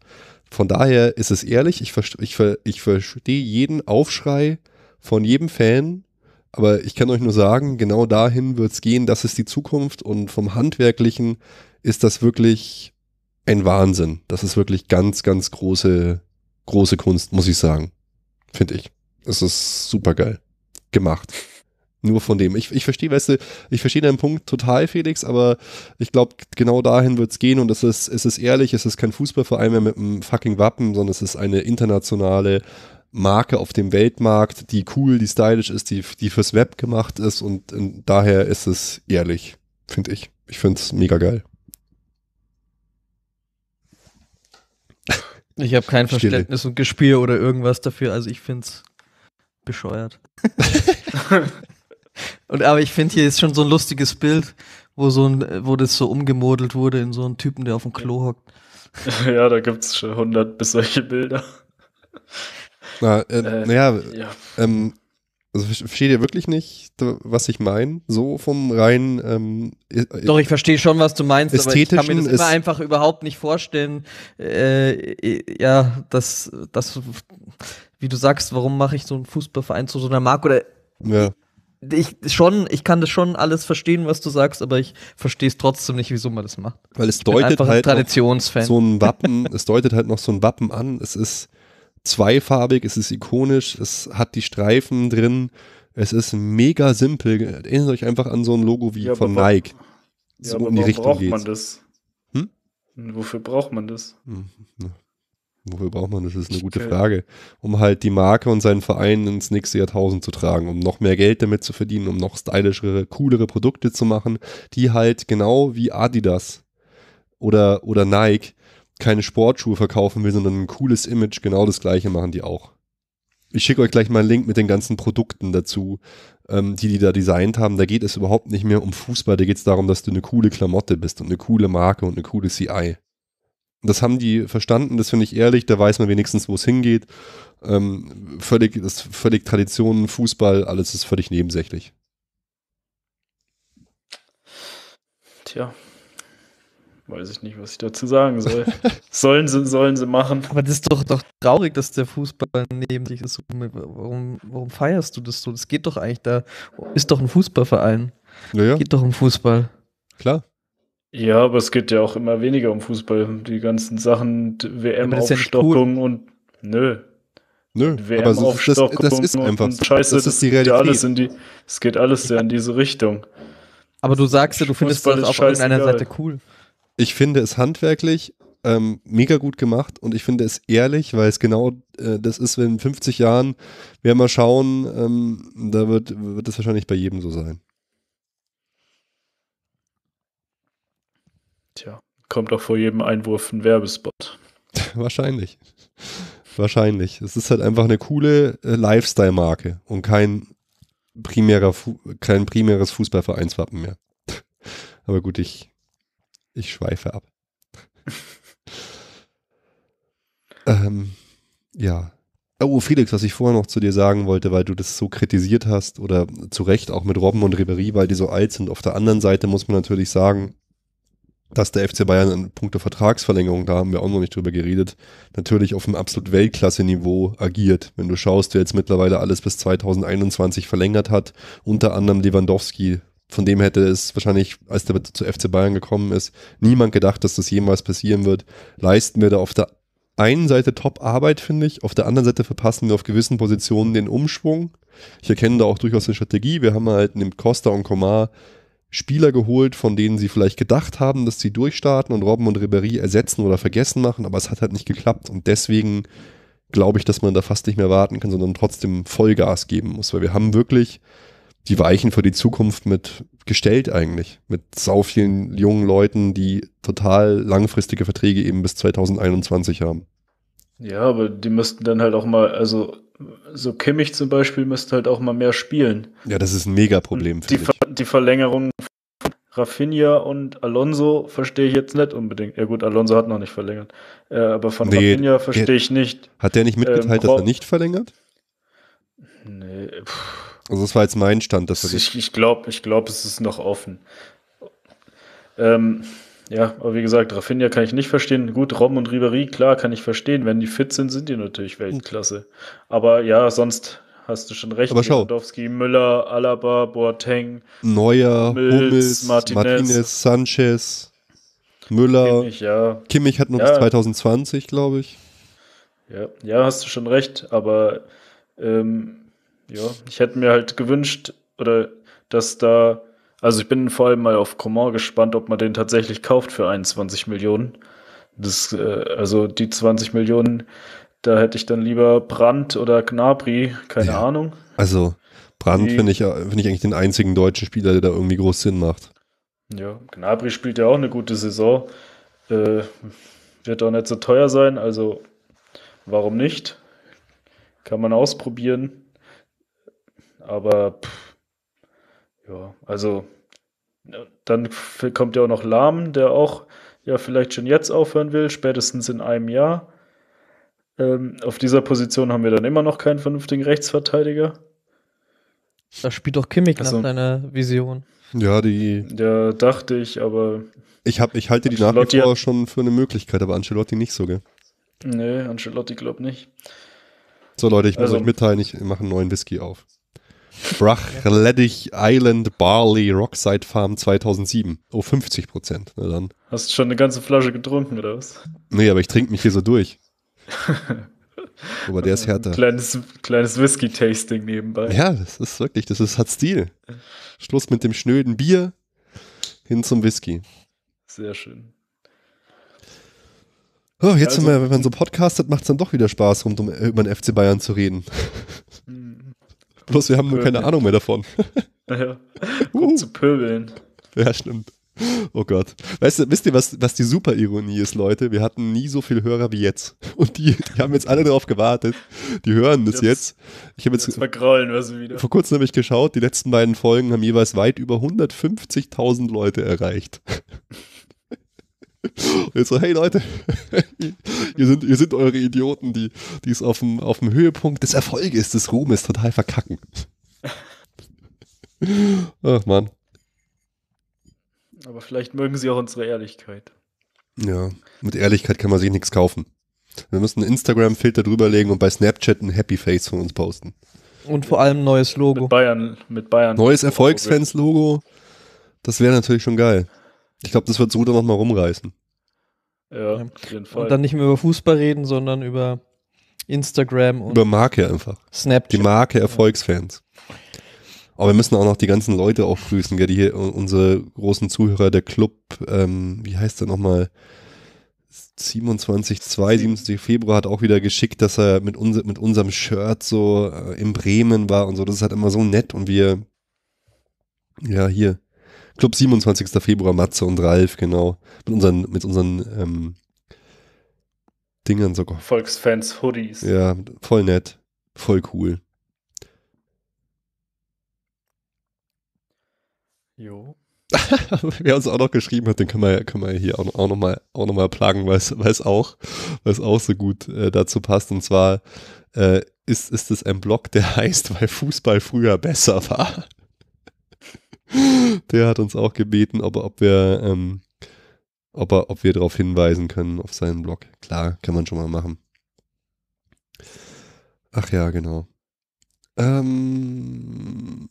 Von daher ist es ehrlich, ich, ich, ver ich verstehe jeden Aufschrei von jedem Fan, aber ich kann euch nur sagen, genau dahin wird es gehen, das ist die Zukunft und vom Handwerklichen ist das wirklich ein Wahnsinn. Das ist wirklich ganz, ganz große, große Kunst, muss ich sagen. Finde ich. Es ist super geil gemacht. Nur von dem. Ich, ich verstehe, weißt du, ich verstehe deinen Punkt total, Felix, aber ich glaube, genau dahin wird es gehen und es ist, es ist ehrlich, es ist kein Fußballverein mehr mit einem fucking Wappen, sondern es ist eine internationale Marke auf dem Weltmarkt, die cool, die stylisch ist, die, die fürs Web gemacht ist und, und daher ist es ehrlich, finde ich. Ich finde es mega geil. Ich habe kein Verständnis Stille. und Gespür oder irgendwas dafür. Also ich finde es bescheuert. und, aber ich finde, hier ist schon so ein lustiges Bild, wo, so ein, wo das so umgemodelt wurde in so einen Typen, der auf dem Klo hockt. ja, da gibt es schon 100 bis solche Bilder. Na, äh, äh, naja, ja. ähm, also versteht ihr wirklich nicht, was ich meine? So vom rein. Ähm, Doch, ich verstehe schon, was du meinst, aber ich kann mir das immer einfach überhaupt nicht vorstellen. Äh, ja, das, das, wie du sagst, warum mache ich so einen Fußballverein zu so einer Marke oder. Ja. Ich, schon, ich kann das schon alles verstehen, was du sagst, aber ich verstehe es trotzdem nicht, wieso man das macht. Weil es deutet halt so ein Wappen, es deutet halt noch so ein Wappen an. Es ist zweifarbig, es ist ikonisch, es hat die Streifen drin, es ist mega simpel. Erinnert euch einfach an so ein Logo wie ja, von aber, Nike. Ja, aber in die Richtung braucht geht's. man das? Hm? hm? Wofür braucht man das? Hm, ne. Wofür braucht man das? Das ist eine ich gute Frage. Um halt die Marke und seinen Verein ins nächste Jahrtausend zu tragen, um noch mehr Geld damit zu verdienen, um noch stylischere, coolere Produkte zu machen, die halt genau wie Adidas oder, oder Nike keine Sportschuhe verkaufen will, sondern ein cooles Image, genau das gleiche machen die auch. Ich schicke euch gleich mal einen Link mit den ganzen Produkten dazu, ähm, die die da designt haben. Da geht es überhaupt nicht mehr um Fußball, da geht es darum, dass du eine coole Klamotte bist und eine coole Marke und eine coole CI. Das haben die verstanden, das finde ich ehrlich, da weiß man wenigstens, wo es hingeht. Ähm, völlig, das ist völlig Traditionen, Fußball, alles ist völlig nebensächlich. Tja, weiß ich nicht, was ich dazu sagen soll. sollen sie, sollen sie machen. Aber das ist doch, doch traurig, dass der Fußball neben sich ist. Warum, warum feierst du das so? Das geht doch eigentlich da. Ist doch ein Fußballverein. Ja, Geht doch um Fußball. Klar. Ja, aber es geht ja auch immer weniger um Fußball. Die ganzen Sachen, WM-Aufstockung ja cool. und nö. Nö, WM aber so, das, das, ist einfach so. Scheiße, das, ist die Realität. Alles in die, es geht alles ja in diese Richtung. Aber du sagst ja, du findest Fußball das auf irgendeiner Seite cool ich finde es handwerklich ähm, mega gut gemacht und ich finde es ehrlich, weil es genau äh, das ist, wenn in 50 Jahren wir mal schauen, ähm, da wird, wird es wahrscheinlich bei jedem so sein. Tja, kommt auch vor jedem Einwurf ein Werbespot. wahrscheinlich. Wahrscheinlich. Es ist halt einfach eine coole äh, Lifestyle-Marke und kein, primärer Fu kein primäres Fußballvereinswappen mehr. Aber gut, ich ich schweife ab. ähm, ja. Oh, Felix, was ich vorher noch zu dir sagen wollte, weil du das so kritisiert hast oder zu Recht auch mit Robben und Ribery, weil die so alt sind. Auf der anderen Seite muss man natürlich sagen, dass der FC Bayern in puncto Vertragsverlängerung, da haben wir auch noch nicht drüber geredet, natürlich auf einem absolut Weltklasse-Niveau agiert. Wenn du schaust, wer jetzt mittlerweile alles bis 2021 verlängert hat, unter anderem Lewandowski von dem hätte es wahrscheinlich, als der zu FC Bayern gekommen ist, niemand gedacht, dass das jemals passieren wird. Leisten wir da auf der einen Seite Top-Arbeit, finde ich, auf der anderen Seite verpassen wir auf gewissen Positionen den Umschwung. Ich erkenne da auch durchaus eine Strategie. Wir haben halt neben Costa und Komar Spieler geholt, von denen sie vielleicht gedacht haben, dass sie durchstarten und Robben und Ribéry ersetzen oder vergessen machen, aber es hat halt nicht geklappt und deswegen glaube ich, dass man da fast nicht mehr warten kann, sondern trotzdem Vollgas geben muss, weil wir haben wirklich die Weichen für die Zukunft mit gestellt eigentlich. Mit sau vielen jungen Leuten, die total langfristige Verträge eben bis 2021 haben. Ja, aber die müssten dann halt auch mal, also so Kimmich zum Beispiel müsste halt auch mal mehr spielen. Ja, das ist ein Megaproblem für Die, Ver die Verlängerung von Rafinha und Alonso verstehe ich jetzt nicht unbedingt. Ja gut, Alonso hat noch nicht verlängert. Äh, aber von nee, Rafinha verstehe ich nicht. Hat der nicht ähm, mitgeteilt, ähm, dass er nicht verlängert? Nee, Puh. Also das war jetzt mein Stand. Dass ich ich glaube, ich glaub, es ist noch offen. Ähm, ja, aber wie gesagt, Rafinha kann ich nicht verstehen. Gut, Rom und Ribery, klar, kann ich verstehen. Wenn die fit sind, sind die natürlich Weltklasse. Aber ja, sonst hast du schon recht. Aber schau. Müller, Alaba, Boateng, Neuer, Mills, Hummels, Martinez. Martinez, Sanchez, Müller. Kimmich, ja. Kimmich hat noch ja. bis 2020, glaube ich. Ja. ja, hast du schon recht. Aber ähm, ja, ich hätte mir halt gewünscht, oder dass da, also ich bin vor allem mal auf Coman gespannt, ob man den tatsächlich kauft für 21 Millionen. Das, äh, also die 20 Millionen, da hätte ich dann lieber Brandt oder Gnabry, keine ja. Ahnung. Also Brandt finde ich, find ich eigentlich den einzigen deutschen Spieler, der da irgendwie groß Sinn macht. Ja, Gnabry spielt ja auch eine gute Saison. Äh, wird auch nicht so teuer sein, also warum nicht? Kann man ausprobieren. Aber pff, ja, also dann kommt ja auch noch Lahm, der auch ja vielleicht schon jetzt aufhören will, spätestens in einem Jahr. Ähm, auf dieser Position haben wir dann immer noch keinen vernünftigen Rechtsverteidiger. Da spielt doch Kimmich also, nach deiner Vision. Ja, die. Ja, dachte ich, aber. Ich, hab, ich halte die nach wie vor schon für eine Möglichkeit, aber Ancelotti nicht so, gell? Nee, Ancelotti glaubt nicht. So, Leute, ich muss also euch mitteilen, ich mache einen neuen Whisky auf. Brachleddich Island Barley Rockside Farm 2007. Oh, 50 Prozent. Na dann. Hast du schon eine ganze Flasche getrunken, oder was? Nee, aber ich trinke mich hier so durch. aber der ist härter. kleines, kleines Whisky-Tasting nebenbei. Ja, das ist wirklich, das ist, hat Stil. Schluss mit dem schnöden Bier hin zum Whisky. Sehr schön. Oh, jetzt, also, wenn man so podcastet, macht es dann doch wieder Spaß, rund um äh, über den FC Bayern zu reden. Hm. Bloß wir haben nur keine Ahnung mehr davon. ja, um uh. zu pöbeln. Ja, stimmt. Oh Gott. Weißt du, wisst ihr, was, was die Superironie ist, Leute? Wir hatten nie so viele Hörer wie jetzt. Und die, die haben jetzt alle darauf gewartet. Die hören das jetzt. Ich habe jetzt, jetzt vergrollen was sie wieder. Vor kurzem habe ich geschaut, die letzten beiden Folgen haben jeweils weit über 150.000 Leute erreicht. Und jetzt so, hey Leute, ihr sind, ihr sind eure Idioten, die, es auf dem, auf dem Höhepunkt des Erfolges, des Ruhmes total verkacken. Ach man. Aber vielleicht mögen sie auch unsere Ehrlichkeit. Ja, mit Ehrlichkeit kann man sich nichts kaufen. Wir müssen einen Instagram-Filter drüberlegen und bei Snapchat ein Happy Face von uns posten. Und vor allem ein neues Logo. Mit Bayern, mit Bayern. Neues Erfolgsfans-Logo. Das wäre natürlich schon geil. Ich glaube, das wird Suda nochmal rumreißen. Ja, ja, auf jeden Fall. Und dann nicht mehr über Fußball reden, sondern über Instagram und über Marke einfach. Snapchat. Die Marke Erfolgsfans. Aber wir müssen auch noch die ganzen Leute auch grüßen, gell, die hier, unsere großen Zuhörer, der Club, ähm, wie heißt der nochmal? 27, 2, 27 Februar hat auch wieder geschickt, dass er mit, uns, mit unserem Shirt so äh, in Bremen war und so. Das ist halt immer so nett und wir, ja, hier, Club 27. Februar, Matze und Ralf, genau. Mit unseren, mit unseren ähm, Dingern sogar. Volksfans, Hoodies. Ja, voll nett. Voll cool. Jo. Wer uns auch noch geschrieben hat, den können wir, können wir hier auch, auch nochmal noch plagen, weil es auch, auch so gut äh, dazu passt. Und zwar äh, ist, ist ein Blog, der heißt, weil Fußball früher besser war. Der hat uns auch gebeten, ob, ob wir, ähm, ob, er, ob wir darauf hinweisen können auf seinen Blog. Klar, kann man schon mal machen. Ach ja, genau. Ähm,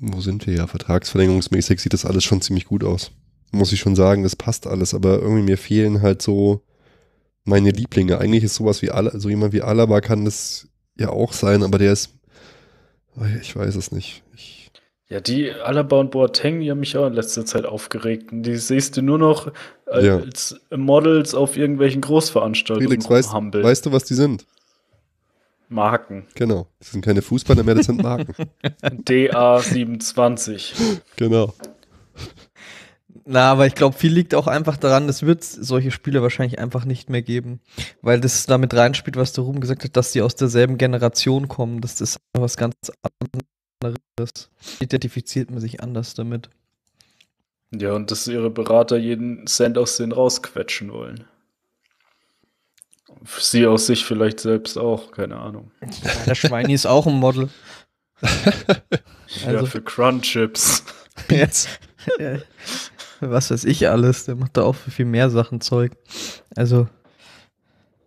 wo sind wir ja? Vertragsverlängerungsmäßig sieht das alles schon ziemlich gut aus. Muss ich schon sagen, das passt alles, aber irgendwie mir fehlen halt so meine Lieblinge. Eigentlich ist sowas wie Alaba, so jemand wie Alaba kann das ja auch sein, aber der ist ich weiß es nicht. Ich ja, die Alaba und Boateng, die haben mich auch in letzter Zeit aufgeregt. Die siehst du nur noch als ja. Models auf irgendwelchen Großveranstaltungen. Felix, weißt, weißt du, was die sind? Marken. Genau. Das sind keine Fußballer mehr, das sind Marken. DA27. genau. Na, aber ich glaube, viel liegt auch einfach daran, es wird solche Spiele wahrscheinlich einfach nicht mehr geben. Weil das damit reinspielt, was du rum gesagt hast, dass die aus derselben Generation kommen. Das ist was ganz anderes. Identifiziert man sich anders damit. Ja, und dass ihre Berater jeden Cent aus denen rausquetschen wollen. Sie aus sich vielleicht selbst auch, keine Ahnung. Der Schweini ist auch ein Model. also. Ja, für Crunchips. Jetzt. was weiß ich alles, der macht da auch für viel mehr Sachen Zeug. Also.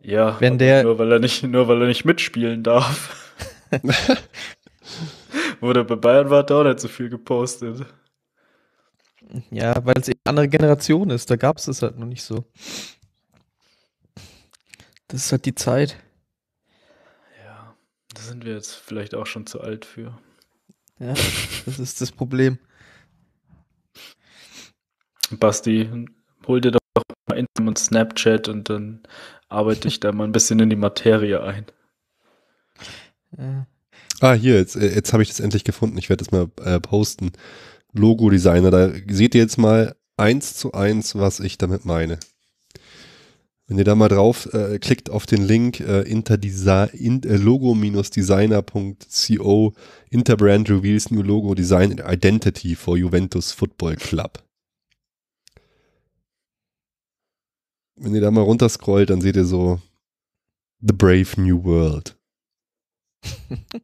Ja, wenn der nur weil er nicht, nur weil er nicht mitspielen darf. Wo der bei Bayern war hat er auch nicht so viel gepostet. Ja, weil es eine andere Generation ist, da gab es das halt noch nicht so. Das ist halt die Zeit. Ja, da sind wir jetzt vielleicht auch schon zu alt für. Ja, das ist das Problem. Basti, hol dir doch mal Instagram und Snapchat und dann arbeite ich da mal ein bisschen in die Materie ein. Äh. Ah, hier, jetzt, äh, jetzt habe ich das endlich gefunden. Ich werde das mal äh, posten. Logo-Designer, da seht ihr jetzt mal eins zu eins, was ich damit meine. Wenn ihr da mal drauf äh, klickt auf den Link äh, in, äh logo-designer.co Interbrand reveals new logo design identity for Juventus Football Club. wenn ihr da mal runterscrollt, dann seht ihr so The Brave New World.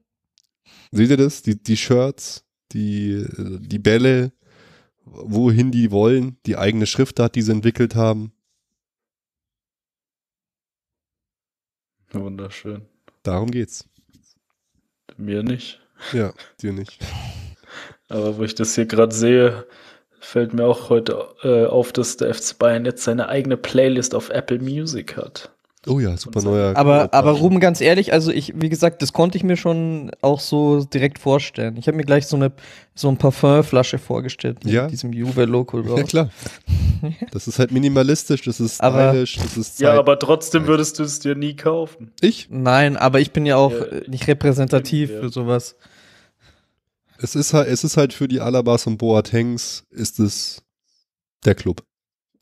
seht ihr das? Die, die Shirts, die, die Bälle, wohin die wollen, die eigene Schriftart, die sie entwickelt haben. Wunderschön. Darum geht's. Mir nicht. Ja, dir nicht. Aber wo ich das hier gerade sehe, Fällt mir auch heute äh, auf, dass der FC Bayern jetzt seine eigene Playlist auf Apple Music hat. Oh ja, super neuer. Aber, aber Ruben, ganz ehrlich, also ich, wie gesagt, das konnte ich mir schon auch so direkt vorstellen. Ich habe mir gleich so eine so ein Parfümflasche vorgestellt mit ja. diesem Juve Loco drauf. Ja klar. Das ist halt minimalistisch, das ist stylisch, das ist Zeit. Ja, aber trotzdem würdest du es dir nie kaufen. Ich? Nein, aber ich bin ja auch ja, nicht repräsentativ ja. für sowas. Es ist halt, es ist halt für die Alabas und Boatengs ist es der Club.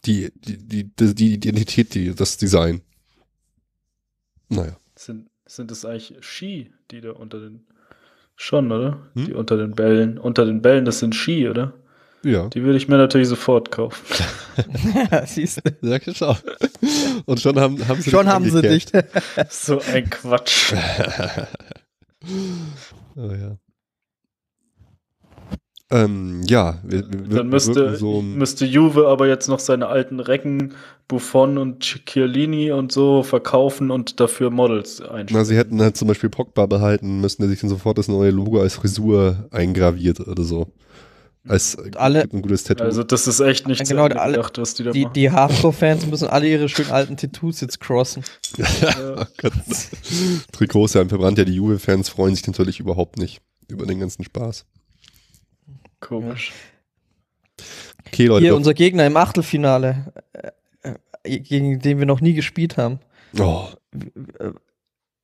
Die, die, die, die, die Identität, die, das Design. Naja. Sind, sind es eigentlich Ski, die da unter den schon, oder? Hm? Die unter den Bällen. Unter den Bällen, das sind Ski, oder? Ja. Die würde ich mir natürlich sofort kaufen. ja, siehst du. Ja, schau. Genau. Und schon haben, haben sie Schon haben angekehrt. sie dich. so ein Quatsch. oh ja. Ähm, ja, wir, wir dann müsste, so müsste Juve aber jetzt noch seine alten Recken, Buffon und Chiellini und so verkaufen und dafür Models einstellen. Na, sie hätten halt zum Beispiel Pogba behalten müssten der sich dann sofort das neue Logo als Frisur eingraviert oder so. Als äh, alle, ein gutes Tattoo. Also, das ist echt nicht genau, so gedacht, was die da die, machen. Die Hardcore-Fans müssen alle ihre schönen alten Tattoos jetzt crossen. ja, ja. Oh Trikots ja verbrannt. Ja, die Juve-Fans freuen sich natürlich überhaupt nicht über den ganzen Spaß. Komisch. Okay, Leute. Hier unser Gegner im Achtelfinale, äh, äh, gegen den wir noch nie gespielt haben. Oh.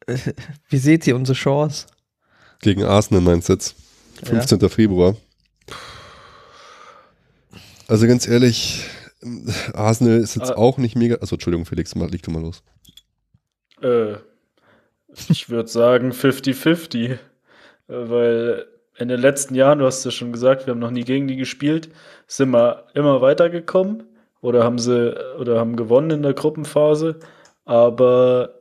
Äh, wie seht ihr unsere Chance? Gegen Arsenal meinst du jetzt? 15. Ja. Februar. Also ganz ehrlich, Arsenal ist jetzt äh, auch nicht mega. Also Entschuldigung, Felix, mal, leg du mal los. Äh, ich würde sagen 50-50, weil in den letzten Jahren, du hast ja schon gesagt, wir haben noch nie gegen die gespielt, sind wir immer weitergekommen oder haben sie oder haben gewonnen in der Gruppenphase, aber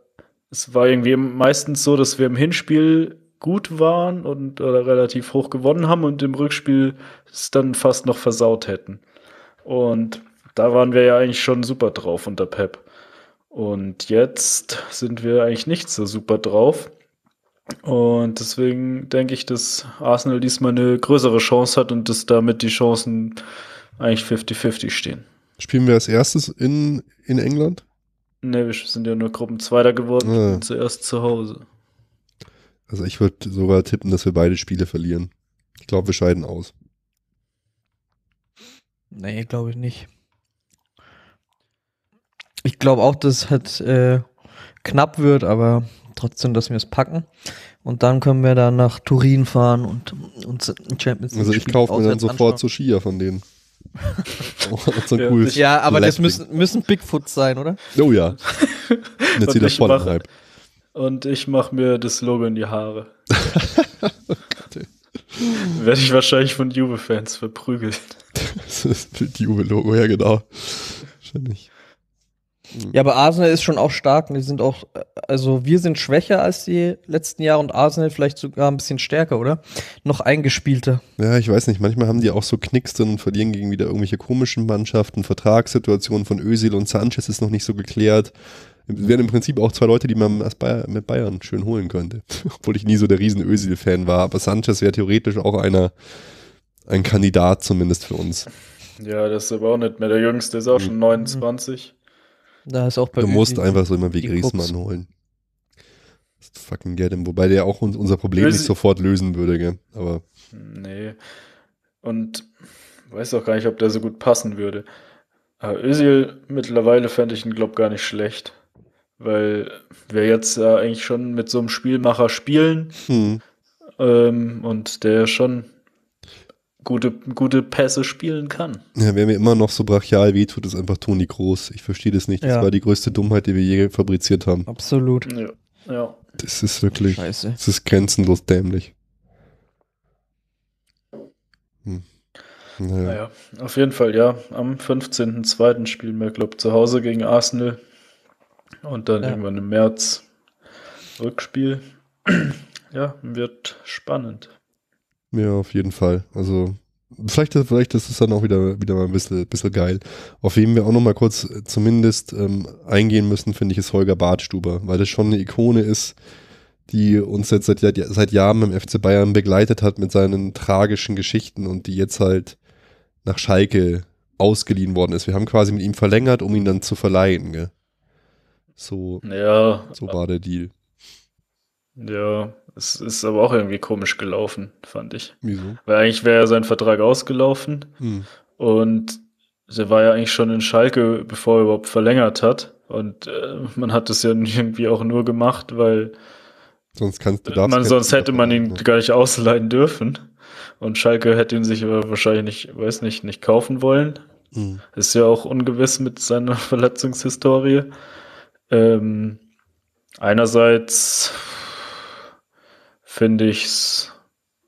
es war irgendwie meistens so, dass wir im Hinspiel gut waren und oder relativ hoch gewonnen haben und im Rückspiel es dann fast noch versaut hätten. Und da waren wir ja eigentlich schon super drauf unter Pep. Und jetzt sind wir eigentlich nicht so super drauf. Und deswegen denke ich, dass Arsenal diesmal eine größere Chance hat und dass damit die Chancen eigentlich 50-50 stehen. Spielen wir als erstes in, in England? Ne, wir sind ja nur Gruppenzweiter geworden, ah. zuerst zu Hause. Also ich würde sogar tippen, dass wir beide Spiele verlieren. Ich glaube, wir scheiden aus. Nee, glaube ich nicht. Ich glaube auch, dass es halt äh, knapp wird, aber trotzdem, dass wir es packen. Und dann können wir dann nach Turin fahren und uns Champions League Also ich kaufe mir dann sofort zu von denen. oh, so ja. Cool ja, aber Leipzig. das müssen, müssen Bigfoots sein, oder? Oh ja. Jetzt sieht das voll mach, Und ich mache mir das Logo in die Haare. Werde ich wahrscheinlich von Juve-Fans verprügelt. das ist Juve-Logo, ja genau. Wahrscheinlich. Hm. Ja, aber Arsenal ist schon auch stark und die sind auch, also wir sind schwächer als die letzten Jahre und Arsenal vielleicht sogar ein bisschen stärker, oder? Noch eingespielter. Ja, ich weiß nicht, manchmal haben die auch so Knicks drin und verlieren gegen wieder irgendwelche komischen Mannschaften. Vertragssituationen von Özil und Sanchez ist noch nicht so geklärt. Das wären im Prinzip auch zwei Leute, die man mit Bayern schön holen könnte. Obwohl ich nie so der riesen Özil-Fan war, aber Sanchez wäre theoretisch auch einer, ein Kandidat zumindest für uns. Ja, das ist aber auch nicht mehr der Jüngste, ist auch hm. schon 29. Da ist auch bei Du musst einfach so immer wie Griesmann holen. Fucking get him. Wobei der auch uns, unser Problem Lös nicht sofort lösen würde, gell? Aber. Nee. Und weiß auch gar nicht, ob der so gut passen würde. Aber Özil mittlerweile fände ich ihn, glaub, gar nicht schlecht. Weil wir jetzt äh, eigentlich schon mit so einem Spielmacher spielen. Hm. Ähm, und der schon gute, gute Pässe spielen kann. Ja, wer mir immer noch so brachial wehtut, ist einfach Toni Groß. Ich verstehe das nicht. Das ja. war die größte Dummheit, die wir je fabriziert haben. Absolut. Ja. ja. Das ist wirklich, Scheiße. das ist grenzenlos dämlich. Hm. Naja. naja, auf jeden Fall, ja. Am 15.02. spielen wir, glaube zu Hause gegen Arsenal. Und dann ja. irgendwann im März Rückspiel. ja, wird spannend. Ja, auf jeden Fall. Also vielleicht, vielleicht ist es dann auch wieder, wieder mal ein bisschen, bisschen geil. Auf wen wir auch noch mal kurz äh, zumindest ähm, eingehen müssen, finde ich, ist Holger Bartstuber, weil das schon eine Ikone ist, die uns jetzt seit, seit Jahren im FC Bayern begleitet hat mit seinen tragischen Geschichten und die jetzt halt nach Schalke ausgeliehen worden ist. Wir haben quasi mit ihm verlängert, um ihn dann zu verleihen. Gell? So, ja, so war der Deal. Ja, es ist aber auch irgendwie komisch gelaufen, fand ich. Wieso? Weil eigentlich wäre ja sein Vertrag ausgelaufen hm. und der war ja eigentlich schon in Schalke, bevor er überhaupt verlängert hat. Und äh, man hat es ja irgendwie auch nur gemacht, weil sonst, kannst du man, sonst hätte man ihn machen. Ne? gar nicht ausleihen dürfen. Und Schalke hätte ihn sich aber wahrscheinlich nicht, weiß nicht, nicht kaufen wollen. Mhm. Ist ja auch ungewiss mit seiner Verletzungshistorie. Ähm, einerseits finde ich's,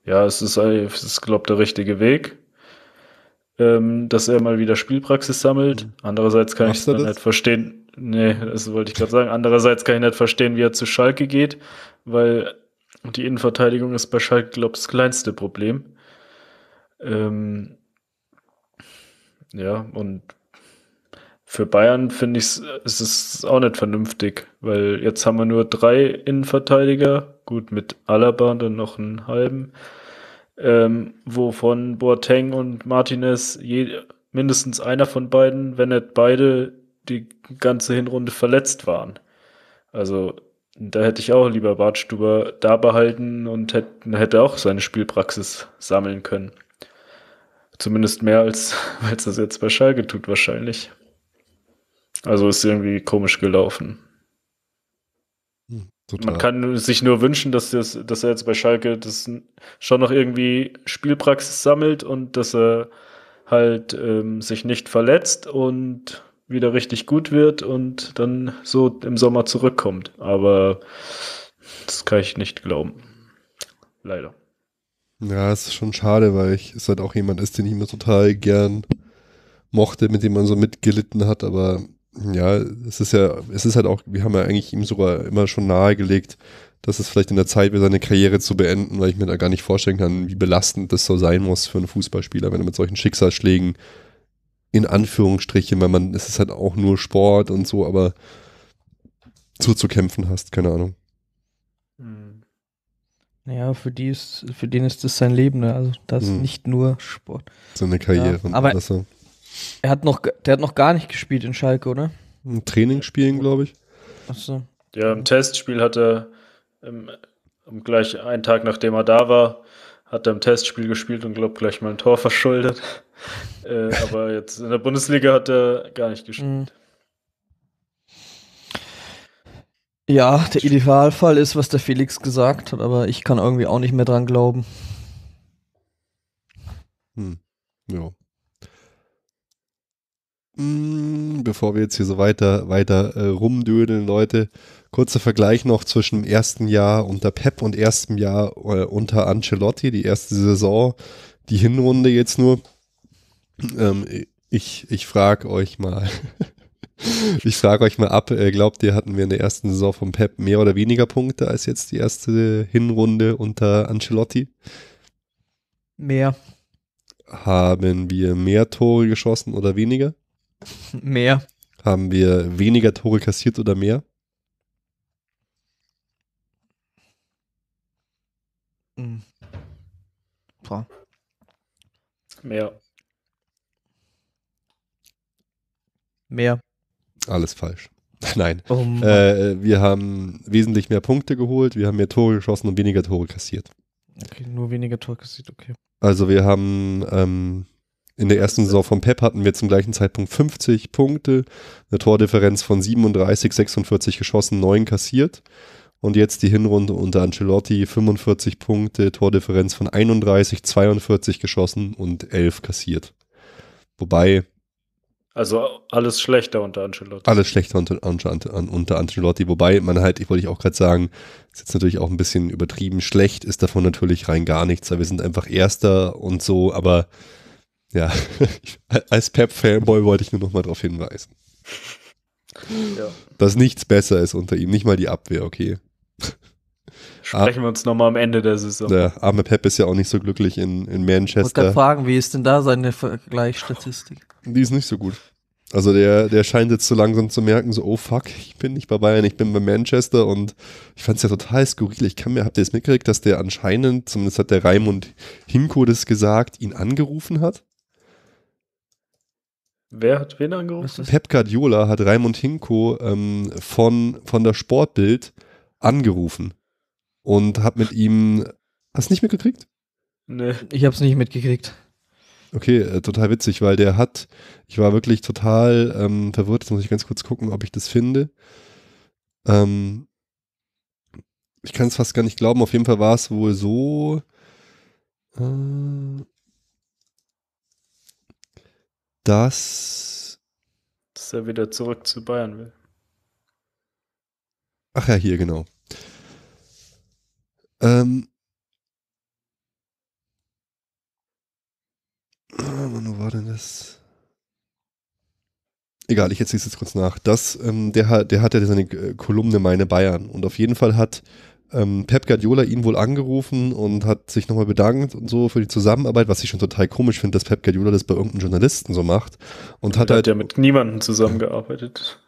ja, es ist, es ist glaube ich, der richtige Weg, ähm, dass er mal wieder Spielpraxis sammelt. Mhm. Andererseits kann ich es dann nicht verstehen. Nee, das wollte ich gerade sagen. Andererseits kann ich nicht verstehen, wie er zu Schalke geht, weil die Innenverteidigung ist bei Schalke, glaube ich, das kleinste Problem. Ähm, ja, und für Bayern finde ich es ist auch nicht vernünftig, weil jetzt haben wir nur drei Innenverteidiger gut mit Alaba dann noch einen halben, ähm, wovon Boateng und Martinez je, mindestens einer von beiden, wenn nicht beide, die ganze Hinrunde verletzt waren. Also da hätte ich auch lieber Bartstuber da behalten und hätte, hätte auch seine Spielpraxis sammeln können. Zumindest mehr als, als das jetzt bei Schalke tut wahrscheinlich. Also ist irgendwie komisch gelaufen. Total. Man kann sich nur wünschen, dass, das, dass er jetzt bei Schalke das schon noch irgendwie Spielpraxis sammelt und dass er halt ähm, sich nicht verletzt und wieder richtig gut wird und dann so im Sommer zurückkommt. Aber das kann ich nicht glauben. Leider. Ja, es ist schon schade, weil ich es halt auch jemand ist, den ich immer total gern mochte, mit dem man so mitgelitten hat, aber ja, es ist ja, es ist halt auch, wir haben ja eigentlich ihm sogar immer schon nahegelegt, dass es vielleicht in der Zeit wäre, seine Karriere zu beenden, weil ich mir da gar nicht vorstellen kann, wie belastend das so sein muss für einen Fußballspieler, wenn er mit solchen Schicksalsschlägen in Anführungsstrichen, weil man, es ist halt auch nur Sport und so, aber so zu kämpfen hast, keine Ahnung. Hm. Naja, für die ist, für den ist das sein Leben, ne? also das hm. nicht nur Sport. Seine Karriere. Ja, aber, also. Er hat noch, der hat noch gar nicht gespielt in Schalke, oder? Ein Training glaube ich. Achso. Ja, im Testspiel hat er im, im gleich einen Tag nachdem er da war, hat er im Testspiel gespielt und glaube gleich mal ein Tor verschuldet. äh, aber jetzt in der Bundesliga hat er gar nicht gespielt. Mhm. Ja, der Idealfall ist, was der Felix gesagt hat, aber ich kann irgendwie auch nicht mehr dran glauben. Hm. Ja. Mm, bevor wir jetzt hier so weiter, weiter äh, rumdödeln, Leute, kurzer Vergleich noch zwischen dem ersten Jahr unter Pep und erstem Jahr äh, unter Ancelotti, die erste Saison, die Hinrunde jetzt nur. Ähm, ich ich frage euch mal. ich frage euch mal ab, äh, glaubt ihr, hatten wir in der ersten Saison von Pep mehr oder weniger Punkte als jetzt die erste Hinrunde unter Ancelotti? Mehr. Haben wir mehr Tore geschossen oder weniger? Mehr. Haben wir weniger Tore kassiert oder mehr? Mhm. Mehr. Mehr. Alles falsch. Nein. Oh äh, wir haben wesentlich mehr Punkte geholt, wir haben mehr Tore geschossen und weniger Tore kassiert. Okay, nur weniger Tore kassiert, okay. Also wir haben ähm, in der ersten Saison von Pep hatten wir zum gleichen Zeitpunkt 50 Punkte, eine Tordifferenz von 37, 46 geschossen, 9 kassiert. Und jetzt die Hinrunde unter Ancelotti, 45 Punkte, Tordifferenz von 31, 42 geschossen und 11 kassiert. Wobei. Also alles schlechter unter Ancelotti. Alles schlechter unter, unter Ancelotti. Wobei man halt, ich wollte ich auch gerade sagen, ist jetzt natürlich auch ein bisschen übertrieben. Schlecht ist davon natürlich rein gar nichts, weil wir sind einfach Erster und so, aber ja, als Pep-Fanboy wollte ich nur noch mal darauf hinweisen. Ja. Dass nichts besser ist unter ihm, nicht mal die Abwehr, okay. Sprechen Ar wir uns noch mal am Ende der Saison. Der arme Pep ist ja auch nicht so glücklich in, in Manchester. Ich wollte gerade fragen, wie ist denn da seine Vergleichsstatistik? Die ist nicht so gut. Also der, der scheint jetzt so langsam zu merken, so, oh fuck, ich bin nicht bei Bayern, ich bin bei Manchester und ich fand es ja total skurril. Ich kann mir, habt ihr es mitgekriegt, dass der anscheinend, zumindest hat der Raimund Hinko das gesagt, ihn angerufen hat? Wer hat wen angerufen? Pep Guardiola hat Raimund Hinko ähm, von, von der Sportbild angerufen und hat mit ihm. Hast du nicht mitgekriegt? Nee. Ich habe es nicht mitgekriegt. Okay, äh, total witzig, weil der hat. Ich war wirklich total ähm, verwirrt. Jetzt muss ich ganz kurz gucken, ob ich das finde. Ähm, ich kann es fast gar nicht glauben. Auf jeden Fall war es wohl so. Äh, dass. Dass er wieder zurück zu Bayern will. Ach ja, hier, genau. Ähm. Mann, ah, wo war denn das? Egal, ich erzähle es jetzt kurz nach. Das, ähm, der, der hat ja seine Kolumne Meine Bayern. Und auf jeden Fall hat ähm, Pep Guardiola ihn wohl angerufen und hat sich nochmal bedankt und so für die Zusammenarbeit, was ich schon total komisch finde, dass Pep Guardiola das bei irgendeinem Journalisten so macht. Und er hat, halt, ja mit niemandem zusammengearbeitet.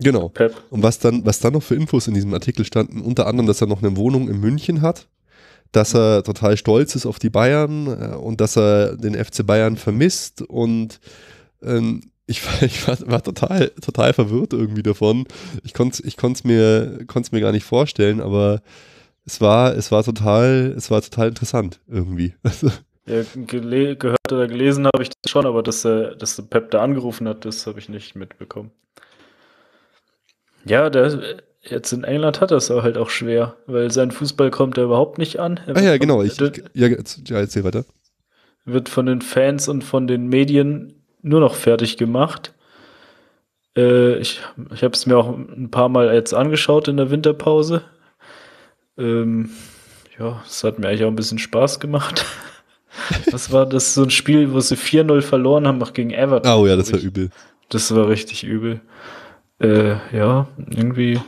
Genau. Pep. Und was dann, was dann noch für Infos in diesem Artikel standen, unter anderem, dass er noch eine Wohnung in München hat, dass er total stolz ist auf die Bayern äh, und dass er den FC Bayern vermisst und ähm, ich, ich war, war, total, total verwirrt irgendwie davon. Ich konnte ich mir, mir gar nicht vorstellen, aber es war, es war total, es war total interessant irgendwie. Ja, gehört oder gelesen habe ich das schon, aber dass, äh, dass Pep da angerufen hat, das habe ich nicht mitbekommen. Ja, der, jetzt in England hat das halt auch schwer, weil sein Fußball kommt da überhaupt nicht an. Er ah ja, genau. Ich, ich, ja, erzähl weiter. Wird von den Fans und von den Medien nur noch fertig gemacht. Äh, ich ich habe es mir auch ein paar Mal jetzt angeschaut in der Winterpause. Ähm, ja, es hat mir eigentlich auch ein bisschen Spaß gemacht. Was war das? So ein Spiel, wo sie 4-0 verloren haben, auch gegen Everton. Oh ja, das war übel. Das war richtig übel. Äh, ja, irgendwie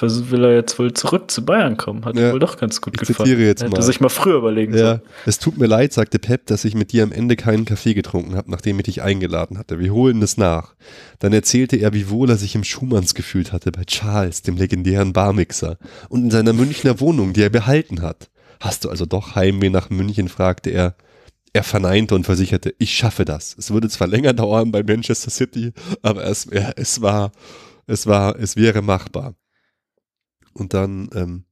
will er jetzt wohl zurück zu Bayern kommen. Hat ja. ihm wohl doch ganz gut ich gefallen. Zitiere jetzt Hätte mal. sich mal früher überlegen ja. Soll. Es tut mir leid, sagte Pep, dass ich mit dir am Ende keinen Kaffee getrunken habe, nachdem ich dich eingeladen hatte. Wir holen das nach. Dann erzählte er, wie wohl er sich im Schumanns gefühlt hatte bei Charles, dem legendären Barmixer, und in seiner Münchner Wohnung, die er behalten hat. Hast du also doch Heimweh nach München? fragte er. Er verneinte und versicherte, ich schaffe das. Es würde zwar länger dauern bei Manchester City, aber es, es war, es war, es wäre machbar. Und dann, ähm,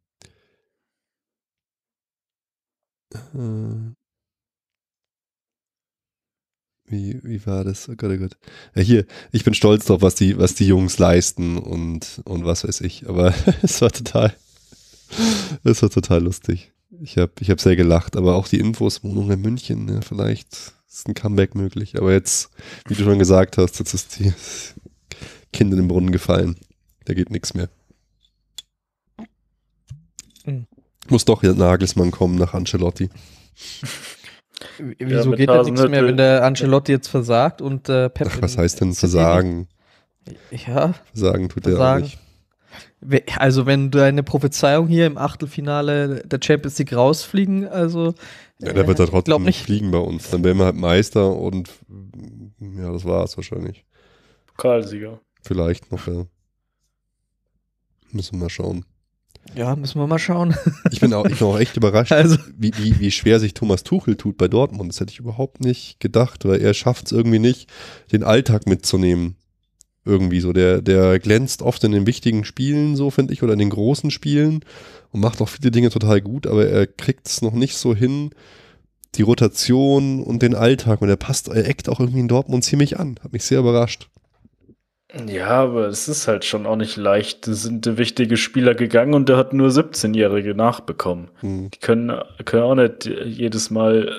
äh, wie, wie war das? Oh Gott, oh Gott. Ja, hier, ich bin stolz drauf, was die, was die Jungs leisten und, und was weiß ich. Aber es war total, es war total lustig. Ich habe ich hab sehr gelacht, aber auch die Infos, Wohnung in München, ja, vielleicht ist ein Comeback möglich. Aber jetzt, wie du schon gesagt hast, jetzt ist die Kind in den Brunnen gefallen. Da geht nichts mehr. muss doch Nagelsmann kommen nach Ancelotti. Wieso ja, geht da nichts mehr, wenn der Ancelotti jetzt versagt und äh, Pep Ach, was heißt denn versagen? Ja. Versagen tut er auch nicht. Also, wenn deine Prophezeiung hier im Achtelfinale der Champions League rausfliegen, also. Ja, der äh, wird da äh, trotzdem nicht fliegen bei uns. Dann wären wir halt Meister und ja, das war es wahrscheinlich. Pokalsieger. Vielleicht noch, ja. Müssen wir mal schauen. Ja, müssen wir mal schauen. Ich bin auch, ich bin auch echt überrascht, also. wie, wie, wie schwer sich Thomas Tuchel tut bei Dortmund. Das hätte ich überhaupt nicht gedacht, weil er schafft es irgendwie nicht, den Alltag mitzunehmen. Irgendwie so. Der, der glänzt oft in den wichtigen Spielen, so finde ich, oder in den großen Spielen und macht auch viele Dinge total gut, aber er kriegt es noch nicht so hin, die Rotation und den Alltag. Und er passt, er eckt auch irgendwie in Dortmund ziemlich an. Hat mich sehr überrascht. Ja, aber es ist halt schon auch nicht leicht. Es sind wichtige Spieler gegangen und er hat nur 17-Jährige nachbekommen. Mhm. Die können, können auch nicht jedes Mal äh,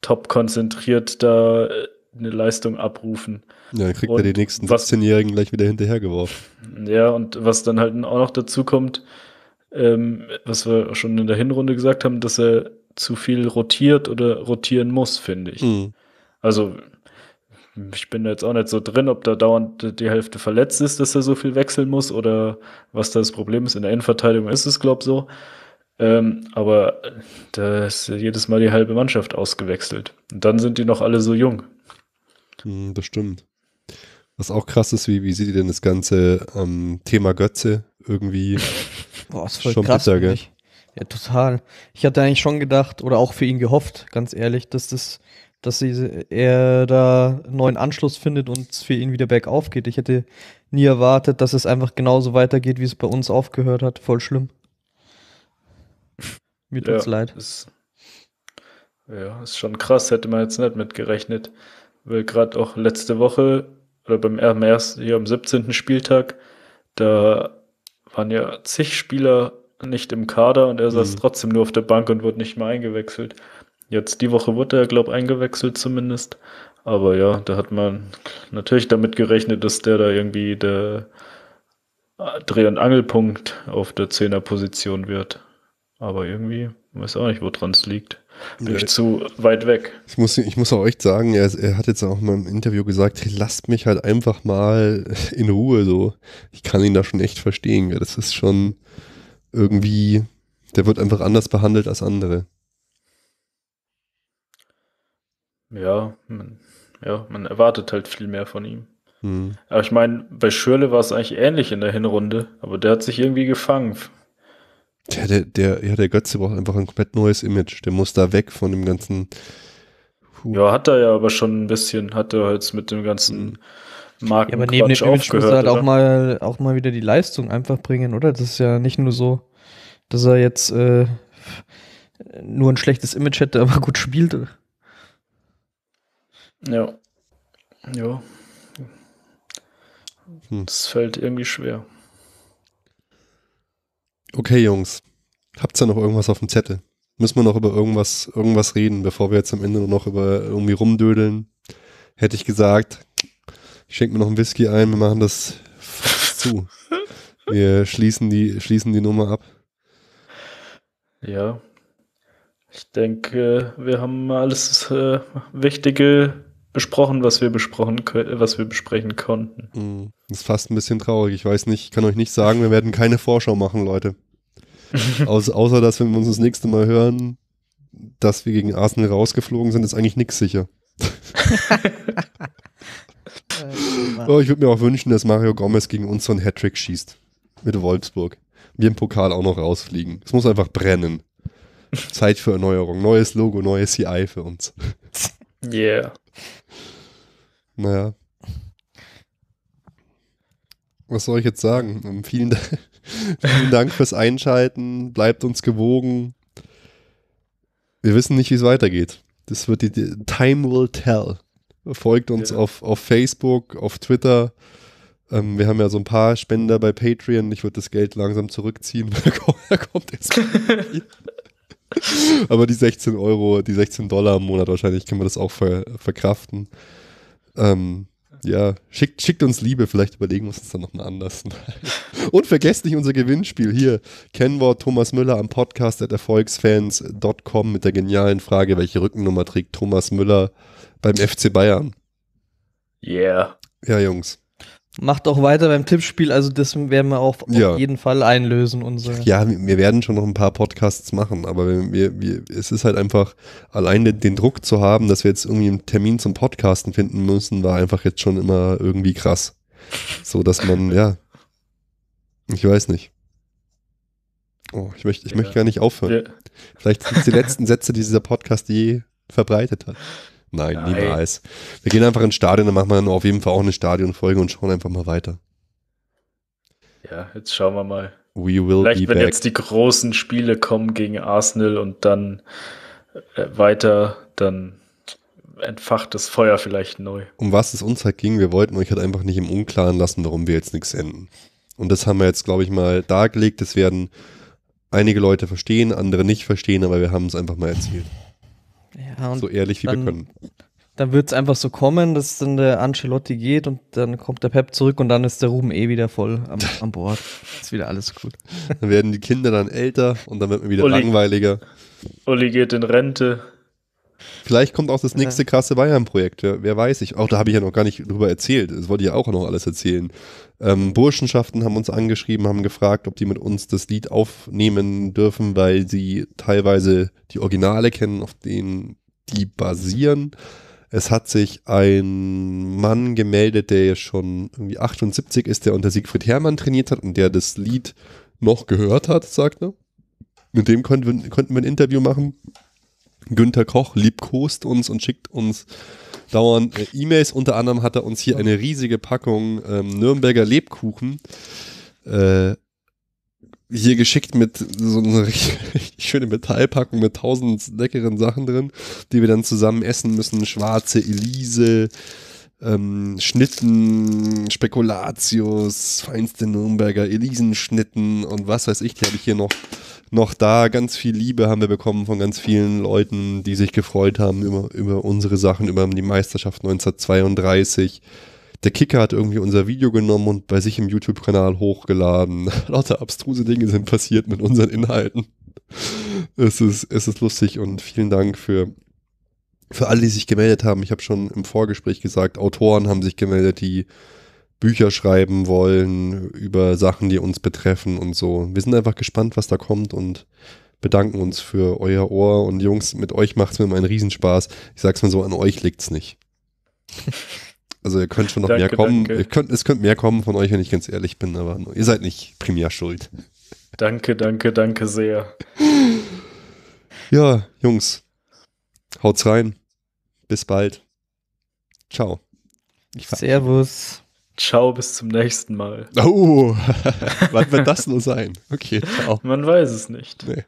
top konzentriert da äh, eine Leistung abrufen. Ja, dann kriegt und er die nächsten 17-Jährigen gleich wieder hinterhergeworfen. Ja, und was dann halt auch noch dazu kommt, ähm, was wir schon in der Hinrunde gesagt haben, dass er zu viel rotiert oder rotieren muss, finde ich. Mhm. Also ich bin jetzt auch nicht so drin, ob da dauernd die Hälfte verletzt ist, dass er so viel wechseln muss oder was das Problem ist. In der Innenverteidigung ist es, glaube ich, so. Ähm, aber da ist jedes Mal die halbe Mannschaft ausgewechselt. Und dann sind die noch alle so jung. Hm, das stimmt. Was auch krass ist, wie, wie seht ihr denn das ganze ähm, Thema Götze irgendwie Boah, ist voll schon krass, bitter, gell? Ja, total. Ich hatte eigentlich schon gedacht oder auch für ihn gehofft, ganz ehrlich, dass das dass sie, er da einen neuen Anschluss findet und es für ihn wieder bergauf geht. Ich hätte nie erwartet, dass es einfach genauso weitergeht, wie es bei uns aufgehört hat. Voll schlimm. Mir tut's ja, leid. Ist, ja, ist schon krass, hätte man jetzt nicht mitgerechnet. Weil gerade auch letzte Woche oder beim am hier am 17. Spieltag, da waren ja zig Spieler nicht im Kader und er saß mhm. trotzdem nur auf der Bank und wurde nicht mehr eingewechselt. Jetzt die Woche wurde er, glaube ich, eingewechselt zumindest. Aber ja, da hat man natürlich damit gerechnet, dass der da irgendwie der äh, Dreh- und Angelpunkt auf der Zehnerposition wird. Aber irgendwie weiß auch nicht, woran es liegt. Bin ja. ich zu weit weg. Ich muss, ich muss auch echt sagen, er, er hat jetzt auch mal im Interview gesagt, lasst mich halt einfach mal in Ruhe so. Ich kann ihn da schon echt verstehen. Das ist schon irgendwie, der wird einfach anders behandelt als andere. Ja, man, ja, man erwartet halt viel mehr von ihm. Mhm. Aber ich meine, bei Schürle war es eigentlich ähnlich in der Hinrunde, aber der hat sich irgendwie gefangen. Ja, der, der, ja, der Götze braucht einfach ein komplett neues Image. Der muss da weg von dem ganzen. Puh. Ja, hat er ja aber schon ein bisschen, hat er jetzt halt mit dem ganzen mhm. Marken. Ja, aber neben Quatsch dem Image muss er halt auch mal, auch mal wieder die Leistung einfach bringen, oder? Das ist ja nicht nur so, dass er jetzt äh, nur ein schlechtes Image hätte, aber gut spielt. Ja. Ja. Es hm. fällt irgendwie schwer. Okay, Jungs. Habt ihr noch irgendwas auf dem Zettel? Müssen wir noch über irgendwas, irgendwas reden, bevor wir jetzt am Ende noch über irgendwie rumdödeln? Hätte ich gesagt, ich schenke mir noch einen Whisky ein, wir machen das zu. Wir schließen die, schließen die Nummer ab. Ja. Ich denke, wir haben alles äh, Wichtige besprochen, was wir besprochen was wir besprechen konnten. Das hm, ist fast ein bisschen traurig. Ich weiß nicht, ich kann euch nicht sagen, wir werden keine Vorschau machen, Leute. Aus, außer dass wenn wir uns das nächste Mal hören, dass wir gegen Arsenal rausgeflogen sind, ist eigentlich nichts sicher. oh, ich würde mir auch wünschen, dass Mario Gomez gegen uns so einen Hattrick schießt. Mit Wolfsburg. Wir im Pokal auch noch rausfliegen. Es muss einfach brennen. Zeit für Erneuerung. Neues Logo, neues CI für uns. Yeah naja. Was soll ich jetzt sagen? Ähm, vielen, vielen Dank fürs Einschalten. Bleibt uns gewogen. Wir wissen nicht, wie es weitergeht. Das wird die, die, Time will tell. Folgt uns ja. auf, auf Facebook, auf Twitter. Ähm, wir haben ja so ein paar Spender bei Patreon. Ich würde das Geld langsam zurückziehen. da kommt erst Aber die 16 Euro, die 16 Dollar im Monat wahrscheinlich können wir das auch ver verkraften. Ähm, ja, schickt, schickt uns Liebe, vielleicht überlegen wir uns das dann nochmal anders. Und vergesst nicht unser Gewinnspiel hier. Kennwort Thomas Müller am Podcast at erfolgsfans.com mit der genialen Frage, welche Rückennummer trägt Thomas Müller beim FC Bayern? Yeah. Ja, Jungs. Macht auch weiter beim Tippspiel, also das werden wir auch ja. auf jeden Fall einlösen. Unsere. Ja, wir werden schon noch ein paar Podcasts machen, aber wir, wir, es ist halt einfach, alleine den Druck zu haben, dass wir jetzt irgendwie einen Termin zum Podcasten finden müssen, war einfach jetzt schon immer irgendwie krass. So, dass man, ja, ich weiß nicht. Oh, ich möchte, ich ja. möchte gar nicht aufhören. Ja. Vielleicht sind es die letzten Sätze, die dieser Podcast je verbreitet hat. Nein, Nein, niemals. Wir gehen einfach ins Stadion, dann machen wir auf jeden Fall auch eine Stadionfolge und schauen einfach mal weiter. Ja, jetzt schauen wir mal. We will Vielleicht, be wenn back. jetzt die großen Spiele kommen gegen Arsenal und dann äh, weiter, dann entfacht das Feuer vielleicht neu. Um was es uns halt ging, wir wollten euch halt einfach nicht im Unklaren lassen, warum wir jetzt nichts enden. Und das haben wir jetzt, glaube ich, mal dargelegt. Das werden einige Leute verstehen, andere nicht verstehen, aber wir haben es einfach mal erzählt. Ja, so ehrlich wie dann, wir können. Dann wird es einfach so kommen, dass dann der Ancelotti geht und dann kommt der Pep zurück und dann ist der Ruben eh wieder voll am, an Bord. Ist wieder alles gut. Dann werden die Kinder dann älter und dann wird man wieder Uli, langweiliger. Uli geht in Rente. Vielleicht kommt auch das nächste krasse Bayern-Projekt, wer, wer, weiß ich. Auch da habe ich ja noch gar nicht drüber erzählt. Das wollte ich ja auch noch alles erzählen. Ähm, Burschenschaften haben uns angeschrieben, haben gefragt, ob die mit uns das Lied aufnehmen dürfen, weil sie teilweise die Originale kennen, auf denen die basieren. Es hat sich ein Mann gemeldet, der schon irgendwie 78 ist, der unter Siegfried Herrmann trainiert hat und der das Lied noch gehört hat, sagt er. Mit dem könnten wir, konnten wir ein Interview machen. Günter Koch liebkost uns und schickt uns dauernd äh, E-Mails. Unter anderem hat er uns hier eine riesige Packung ähm, Nürnberger Lebkuchen äh, hier geschickt mit so einer richtig schöne Metallpackung mit tausend leckeren Sachen drin, die wir dann zusammen essen müssen. Schwarze Elise, ähm, Schnitten, Spekulatius, feinste Nürnberger Elisenschnitten und was weiß ich, die habe ich hier noch noch da. Ganz viel Liebe haben wir bekommen von ganz vielen Leuten, die sich gefreut haben über, über unsere Sachen, über die Meisterschaft 1932. Der Kicker hat irgendwie unser Video genommen und bei sich im YouTube-Kanal hochgeladen. Lauter abstruse Dinge sind passiert mit unseren Inhalten. Es ist, es ist lustig und vielen Dank für, für alle, die sich gemeldet haben. Ich habe schon im Vorgespräch gesagt, Autoren haben sich gemeldet, die Bücher schreiben wollen über Sachen, die uns betreffen und so. Wir sind einfach gespannt, was da kommt und bedanken uns für euer Ohr. Und Jungs, mit euch macht es mir immer einen Riesenspaß. Ich sag's mal so, an euch liegt's nicht. Also ihr könnt schon noch danke, mehr kommen. Könnt, es könnte mehr kommen von euch, wenn ich ganz ehrlich bin, aber ihr seid nicht primär schuld. Danke, danke, danke sehr. Ja, Jungs, haut's rein. Bis bald. Ciao. Servus. Ciao, bis zum nächsten Mal. Oh, wann wird das nur sein? Okay, ciao. Man weiß es nicht. Nee.